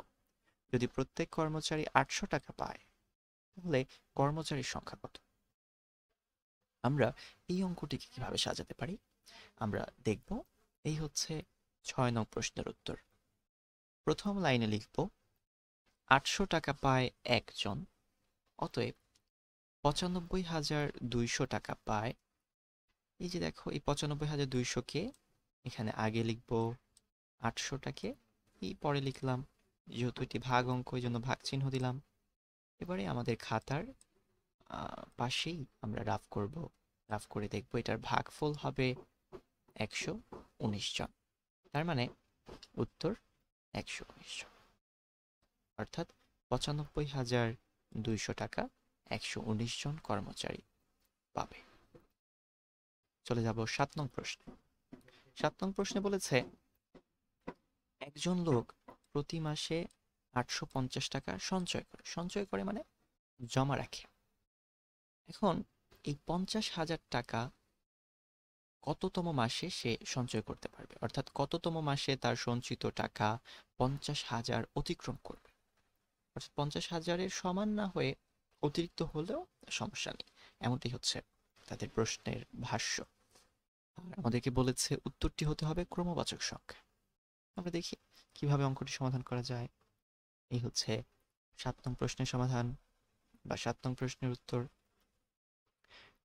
যদি প্রত্যেক কর্মচারী আটশো টাকা পায় তাহলে কর্মচারীর সংখ্যা কত আমরা এই অঙ্কটিকে কিভাবে সাজাতে পারি আমরা দেখব এই হচ্ছে ছয় নং প্রশ্নের উত্তর প্রথম লাইনে লিখব আটশো টাকা পায় একজন অতএব পঁচানব্বই হাজার দুইশো টাকা পায় এই যে দেখো এই পঁচানব্বই হাজার দুইশোকে এখানে আগে লিখবো আটশোটাকে এই পরে লিখলাম যেহেতু এটি ভাগ অঙ্ক ওই জন্য ভাগ চিহ্ন দিলাম এবারে আমাদের খাতার পাশেই আমরা রাফ করব রাফ করে দেখব এটার ভাগফল হবে একশো উনিশ জন তার মানে উত্তর একশো উনিশ জন অর্থাৎ পঁচানব্বই হাজার দুইশো টাকা একশো উনিশ জন কর্মচারী পাবে চলে যাব সাত নং প্রশ্নে সাত নং প্রশ্নে বলেছে একজন লোক প্রতি মাসে আটশো পঞ্চাশ টাকা সঞ্চয় করে সঞ্চয় করে মানে জমা রাখে এখন এই পঞ্চাশ হাজার টাকা কততম মাসে সে সঞ্চয় করতে পারবে অর্থাৎ কততম মাসে তার সঞ্চিত টাকা পঞ্চাশ হাজার অতিক্রম করবে অর্থাৎ পঞ্চাশ হাজারের সমান না হয়ে অতিরিক্ত হলেও সমস্যা নেই এমনটাই হচ্ছে তাদের প্রশ্নের ভাষ্য আর আমাদেরকে বলেছে উত্তরটি হতে হবে ক্রমবাচক সংখ্যা আমরা দেখি কিভাবে অঙ্কটি সমাধান করা যায় এই হচ্ছে সাত নং প্রশ্নের সমাধান বা সাত নং প্রশ্নের উত্তর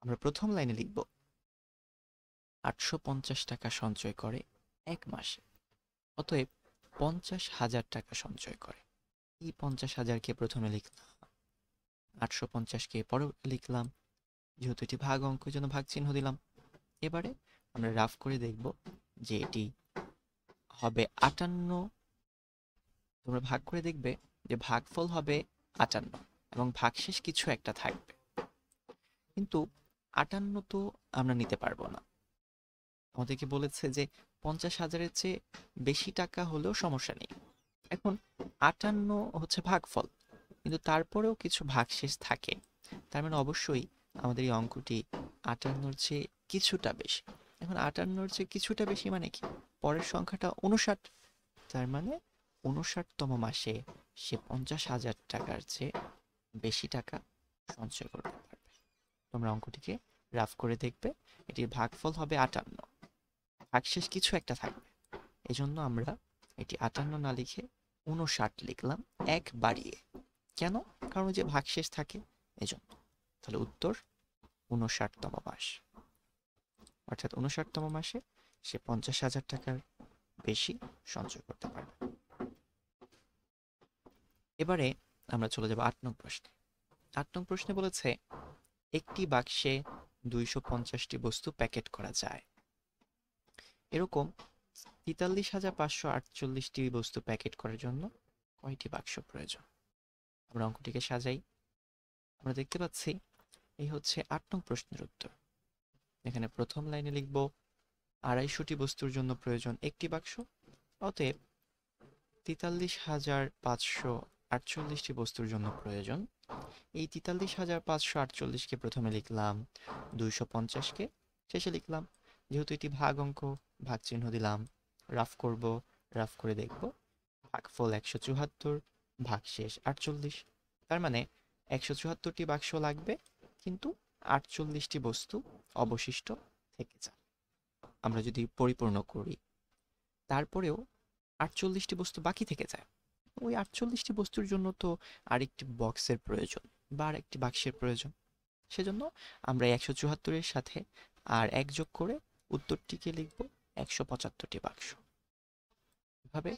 আমরা প্রথম লাইনে লিখব আটশো টাকা সঞ্চয় করে এক মাসে অতএব পঞ্চাশ হাজার টাকা সঞ্চয় করে এই পঞ্চাশ হাজারকে প্রথমে লিখলাম আটশো পঞ্চাশকে পরে লিখলাম যেহেতু এটি ভাগ অঙ্কের জন্য ভাগ চিহ্ন দিলাম এবারে আমরা রাফ করে দেখব যে এটি হবে আটান্ন তোমরা ভাগ করে দেখবে যে ভাগফল হবে আটান্ন এবং ভাগশেষ কিছু একটা থাকবে কিন্তু আটান্ন তো আমরা নিতে পারবো না আমাদেরকে বলেছে যে পঞ্চাশ হাজারের চেয়ে বেশি টাকা হলেও সমস্যা নেই এখন আটান্ন হচ্ছে ভাগফল কিন্তু তারপরেও কিছু ভাগশেষ থাকে তার মানে অবশ্যই আমাদের এই অঙ্কটি আটান্নর চেয়ে কিছুটা বেশি এখন আটান্নর চেয়ে কিছুটা বেশি মানে কি পরের সংখ্যাটা উনষাট তার মানে উনষাটতম মাসে সে পঞ্চাশ হাজার টাকার চেয়ে বেশি টাকা সঞ্চয় করতে পারবে তোমরা অঙ্কটিকে রাফ করে দেখবে এটির ভাগফল হবে আটান্ন ভাগশেষ কিছু একটা থাকবে এজন্য আমরা এটি আটান্ন না লিখে উনষাট লিখলাম এক বাড়িয়ে কেন কারণ যে ভাগশেষ থাকে এজন্য তাহলে উত্তর উনষাটতম মাস অর্থাৎ উনষাটতম মাসে সে পঞ্চাশ হাজার টাকার বেশি সঞ্চয় করতে পারবে এবারে আমরা চলে যাব আট নং প্রশ্নে আট নং প্রশ্নে বলেছে একটি বাক্সে দুইশো পঞ্চাশটি বস্তু প্যাকেট করা যায় এরকম তেতাল্লিশ হাজার পাঁচশো আটচল্লিশটি বস্তু প্যাকেট করার জন্য কয়টি বাক্স প্রয়োজন আমরা অঙ্কটিকে সাজাই আমরা দেখতে পাচ্ছি এই হচ্ছে আট নং প্রশ্নের উত্তর এখানে প্রথম লাইনে লিখব আড়াইশোটি বস্তুর জন্য প্রয়োজন একটি বাক্স অতএব তেতাল্লিশ হাজার পাঁচশো আটচল্লিশটি বস্তুর জন্য প্রয়োজন এই তেতাল্লিশ হাজার পাঁচশো আটচল্লিশকে প্রথমে লিখলাম দুইশো পঞ্চাশকে শেষে লিখলাম যেহেতু এটি ভাগ অঙ্ক ভাগ চিহ্ন দিলাম রাফ করব রাফ করে দেখব ভাগফল একশো চুহাত্তর ভাগ শেষ আটচল্লিশ তার মানে একশো চুহাত্তরটি বাক্স লাগবে কিন্তু আটচল্লিশটি বস্তু অবশিষ্ট থেকে যায় আমরা যদি পরিপূর্ণ করি তারপরেও আটচল্লিশটি বস্তু বাকি থেকে যায় ওই আটচল্লিশটি বস্তুর জন্য তো আরেকটি বক্সের প্রয়োজন বা আরেকটি বাক্সের প্রয়োজন সেজন্য আমরা একশো চুহাত্তরের সাথে আর এক যোগ করে উত্তরটিকে লিখব একশো পঁচাত্তরটি বাক্স এভাবে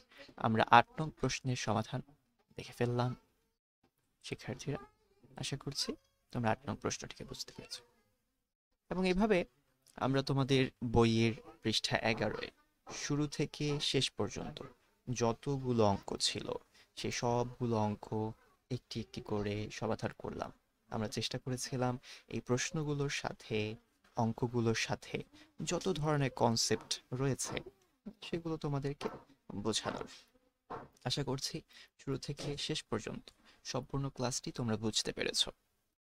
আমরা আট নং প্রশ্নের সমাধান দেখে ফেললাম শিক্ষার্থীরা আশা করছি তোমরা আট নং প্রশ্নটিকে বুঝতে পেরেছ এবং এভাবে আমরা তোমাদের বইয়ের পৃষ্ঠা এগারোয় শুরু থেকে শেষ পর্যন্ত যতগুলো অঙ্ক ছিল সে সবগুলো অঙ্ক একটি একটি করে সমাধান করলাম আমরা চেষ্টা করেছিলাম এই প্রশ্নগুলোর সাথে অঙ্কগুলোর সাথে যত ধরনের কনসেপ্ট রয়েছে সেগুলো তোমাদেরকে বোঝানোর আশা করছি শুরু থেকে শেষ পর্যন্ত সম্পূর্ণ ক্লাসটি তোমরা বুঝতে পেরেছ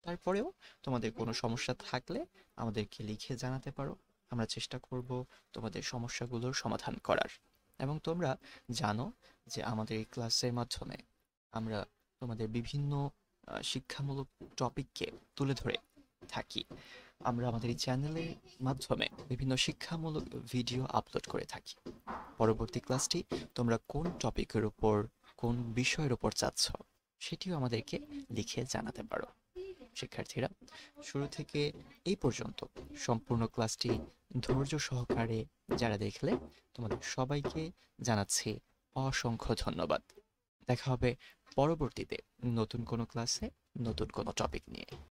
তারপরেও তোমাদের কোনো সমস্যা থাকলে আমাদেরকে লিখে জানাতে পারো আমরা চেষ্টা করব তোমাদের সমস্যাগুলোর সমাধান করার এবং তোমরা জানো যে আমাদের এই ক্লাসের মাধ্যমে আমরা তোমাদের বিভিন্ন শিক্ষামূলক টপিককে তুলে ধরে থাকি আমরা আমাদের এই চ্যানেলের মাধ্যমে বিভিন্ন শিক্ষামূলক ভিডিও আপলোড করে থাকি পরবর্তী ক্লাসটি তোমরা কোন টপিকের উপর কোন বিষয়ের উপর চাচ্ছ সেটিও আমাদেরকে লিখে জানাতে পারো শিক্ষার্থীরা শুরু থেকে এই পর্যন্ত সম্পূর্ণ ক্লাসটি ধৈর্য সহকারে যারা দেখলে তোমাদের সবাইকে জানাচ্ছি অসংখ্য ধন্যবাদ দেখা হবে পরবর্তীতে নতুন কোনো ক্লাসে নতুন কোনো টপিক নিয়ে